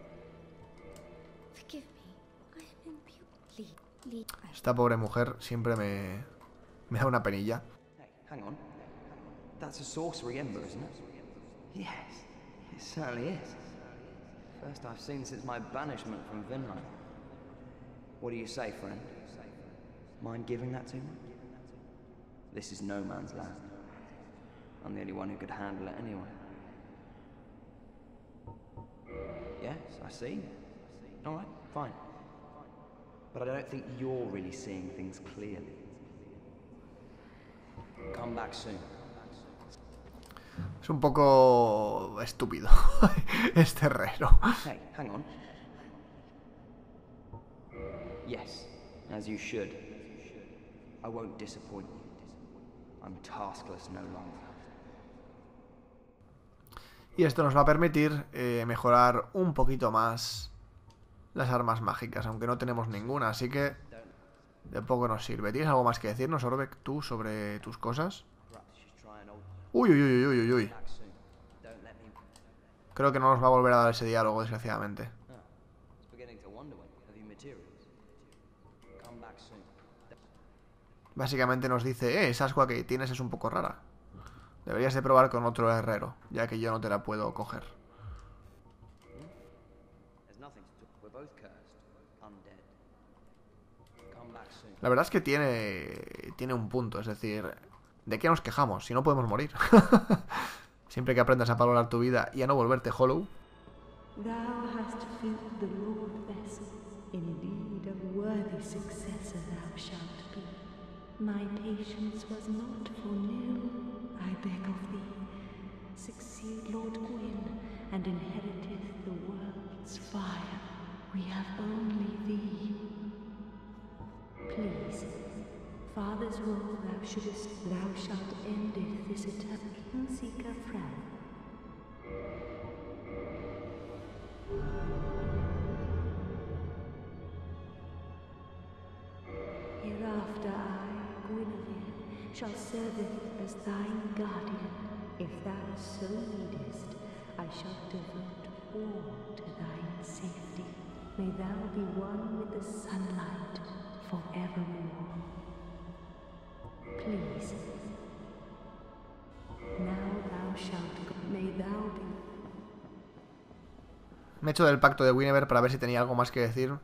Speaker 1: Esta pobre mujer siempre me, me da una penilla. That's a sorcery ember, isn't it? Yes, it certainly is. First I've seen since my banishment from Vinland. What do you say, friend? Mind giving that to me? This is no man's land. I'm the only one who could handle it anyway. Yes, I see. Alright, fine. But I don't think you're really seeing things clearly. Come back soon. Es un poco estúpido este reno. Hey, hang on. Yes, as you should. I won't disappoint you. I'm taskless no longer. Y esto nos va a permitir eh, mejorar un poquito más las armas mágicas, aunque no tenemos ninguna, así que de poco nos sirve. ¿Tienes algo más que decirnos, Orbeck, tú, sobre tus cosas? Uy, uy, uy, uy, uy, uy. Creo que no nos va a volver a dar ese diálogo, desgraciadamente. Básicamente nos dice, eh, esa agua que tienes es un poco rara. Deberías de probar con otro herrero, ya que yo no te la puedo coger. La verdad es que tiene, tiene un punto, es decir, ¿de qué nos quejamos si no podemos morir? Siempre que aprendas a valorar tu vida y a no volverte hollow. My patience was not for nil. of thee, succeed Lord Gwyn, and inheriteth the world's fire. We have only thee. Please, father's role thou shouldest, thou shalt endeth this eternal seeker friend. shall serve thee as thine guardian. If thou so needest, I shall devote all to thine safety. May thou be one with the sunlight forevermore. Please, now thou shalt go. May thou be. Me he hecho del pacto de Winever para ver si tenía algo más que decir,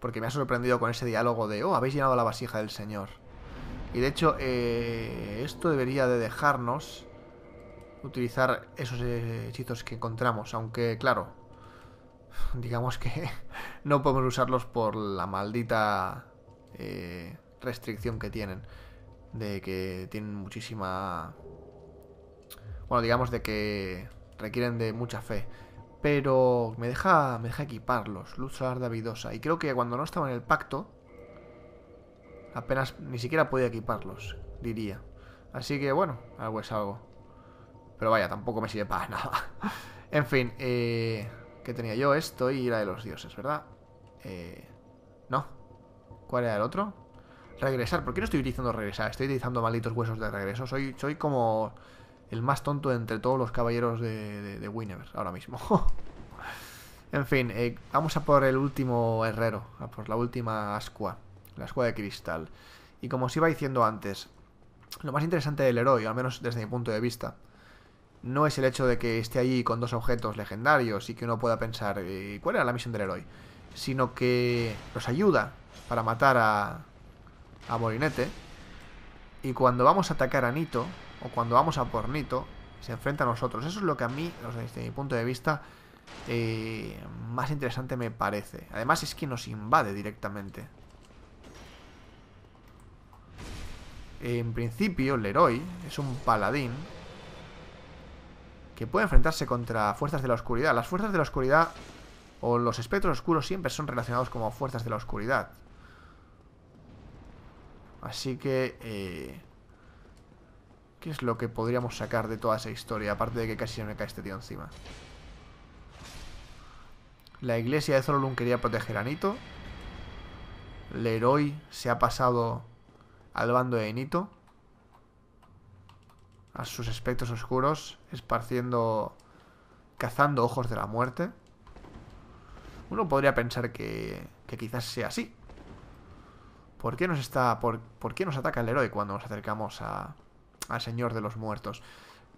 Speaker 1: porque me ha sorprendido con ese diálogo de, oh, habéis llenado la vasija del Señor. Y de hecho, eh, esto debería de dejarnos utilizar esos eh, hechizos que encontramos. Aunque, claro, digamos que no podemos usarlos por la maldita eh, restricción que tienen. De que tienen muchísima... Bueno, digamos de que requieren de mucha fe. Pero me deja, me deja equiparlos, luz solar davidosa. Y creo que cuando no estaba en el pacto, Apenas ni siquiera podía equiparlos, diría. Así que bueno, algo es algo. Pero vaya, tampoco me sirve para nada. en fin, eh, ¿qué tenía yo? Esto y la de los dioses, ¿verdad? Eh, no. ¿Cuál era el otro? Regresar. ¿Por qué no estoy utilizando regresar? Estoy utilizando malditos huesos de regreso. Soy, soy como el más tonto entre todos los caballeros de, de, ahora mismo. en fin, eh, vamos a por el último herrero, a por la última ascua la escuela de cristal. Y como os iba diciendo antes, lo más interesante del héroe, al menos desde mi punto de vista, no es el hecho de que esté allí con dos objetos legendarios y que uno pueda pensar eh, cuál era la misión del héroe, sino que nos ayuda para matar a, a Morinete. Y cuando vamos a atacar a Nito, o cuando vamos a por Nito, se enfrenta a nosotros. Eso es lo que a mí, desde mi punto de vista, eh, más interesante me parece. Además es que nos invade directamente. En principio, Leroy es un paladín que puede enfrentarse contra fuerzas de la oscuridad. Las fuerzas de la oscuridad o los espectros oscuros siempre son relacionados como fuerzas de la oscuridad. Así que... Eh, ¿Qué es lo que podríamos sacar de toda esa historia? Aparte de que casi se me cae este tío encima. La iglesia de Zololun quería proteger a Nito. Leroy se ha pasado al bando de Nito. A sus espectros oscuros, esparciendo, cazando ojos de la muerte. Uno podría pensar que, que quizás sea así. ¿Por qué nos está. Por, qué nos ataca el héroe cuando nos acercamos a, al Señor de los Muertos?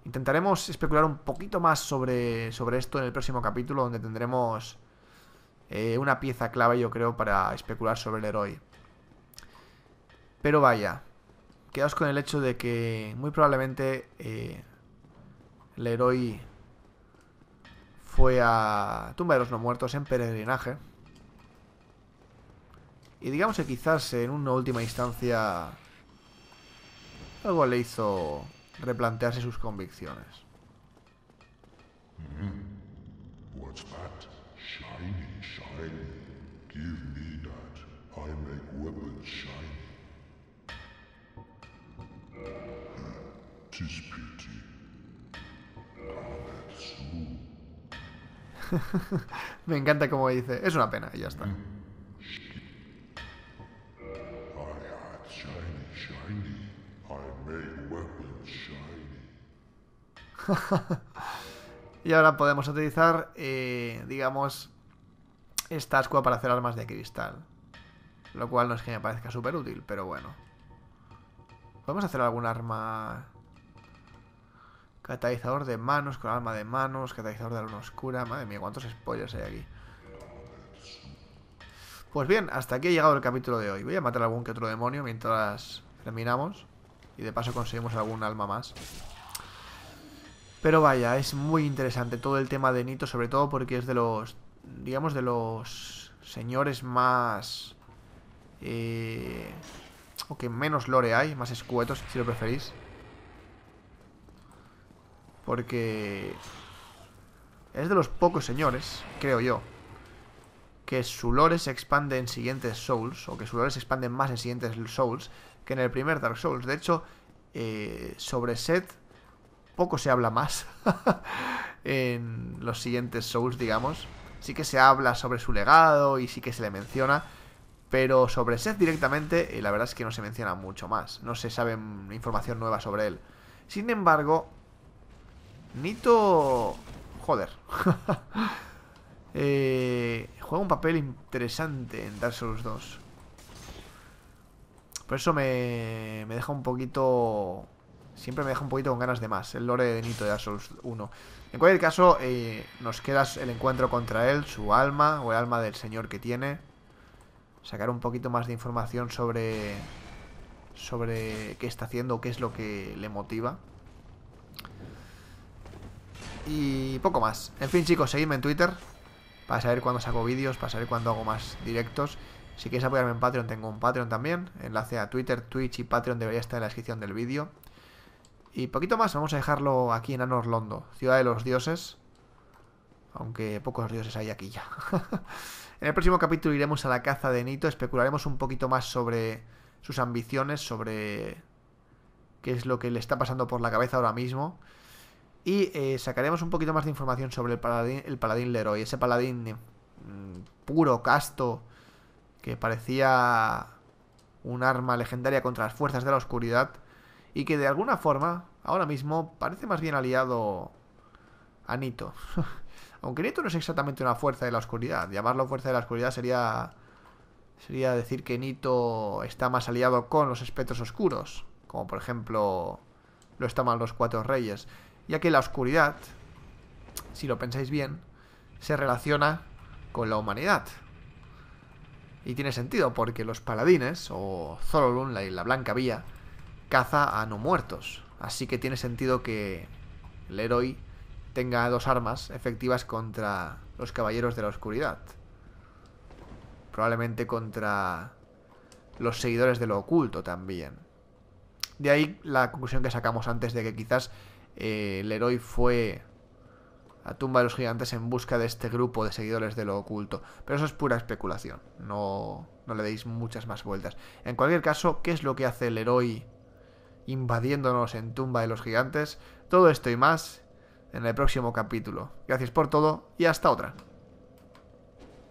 Speaker 1: Intentaremos especular un poquito más sobre, sobre esto en el próximo capítulo, donde tendremos eh, una pieza clave, yo creo, para especular sobre el héroe. Pero vaya, quedaos con el hecho de que muy probablemente eh, el héroe fue a Tumba de los No Muertos en peregrinaje. Y digamos que quizás en una última instancia algo le hizo replantearse sus convicciones. Me encanta como dice, es una pena, y ya está. y ahora podemos utilizar, eh, digamos, esta ascua para hacer armas de cristal. Lo cual no es que me parezca súper útil, pero bueno. Podemos hacer algún arma... Catalizador de manos, con arma de manos, catalizador de luna oscura. Madre mía, cuántos spoilers hay aquí. Pues bien, hasta aquí he llegado el capítulo de hoy. Voy a matar algún que otro demonio mientras terminamos. Y de paso conseguimos algún alma más. Pero vaya, es muy interesante todo el tema de Nito, sobre todo porque es de los, digamos, de los señores más... Eh, o que menos lore hay, más escuetos, si lo preferís. Porque es de los pocos señores, creo yo, que su lore se expande en siguientes Souls, o que su lore se expande más en siguientes Souls, que en el primer Dark Souls. De hecho, eh, sobre Seth poco se habla más en los siguientes Souls, digamos. Sí que se habla sobre su legado y sí que se le menciona, pero sobre Seth directamente, eh, la verdad es que no se menciona mucho más. No se sabe información nueva sobre él. Sin embargo, Nito... Joder. Eh, juega un papel interesante en Dark Souls 2. Por eso me, me deja un poquito... Siempre me deja un poquito con ganas de más. El lore de Nito de Dark Souls 1. En cualquier caso, eh, nos queda el encuentro contra él, su alma, o el alma del señor que tiene sacar un poquito más de información sobre sobre qué está haciendo, qué es lo que le motiva. Y poco más. En fin, chicos, seguidme en Twitter para saber cuándo saco vídeos, para saber cuándo hago más directos. Si quieres apoyarme en Patreon, tengo un Patreon también. Enlace a Twitter, Twitch y Patreon debería estar en la descripción del vídeo. Y poquito más, vamos a dejarlo aquí en Londo, ciudad de los dioses. Aunque pocos dioses hay aquí ya. En el próximo capítulo iremos a la caza de Nito, especularemos un poquito más sobre sus ambiciones, sobre qué es lo que le está pasando por la cabeza ahora mismo. Y eh, sacaremos un poquito más de información sobre el paladín, el paladín Leroy, ese paladín mm, puro, casto, que parecía un arma legendaria contra las fuerzas de la oscuridad y que de alguna forma ahora mismo parece más bien aliado a Nito. Aunque Nito no es exactamente una fuerza de la oscuridad. Llamarlo fuerza de la oscuridad sería. Sería decir que Nito está más aliado con los espectros oscuros. Como por ejemplo. Lo estaban los cuatro reyes. Ya que la oscuridad. Si lo pensáis bien. Se relaciona con la humanidad. Y tiene sentido, porque los paladines, o Zorolun, la, la Blanca Vía, caza a no muertos. Así que tiene sentido que el héroe tenga dos armas efectivas contra los caballeros de la oscuridad. Probablemente contra los seguidores de lo oculto también. De ahí la conclusión que sacamos antes de que quizás el eh, héroe fue a tumba de los gigantes en busca de este grupo de seguidores de lo oculto. Pero eso es pura especulación, no, no le deis muchas más vueltas. En cualquier caso, ¿qué es lo que hace el héroe invadiéndonos en tumba de los gigantes? Todo esto y más en el próximo capítulo. Gracias por todo y hasta otra.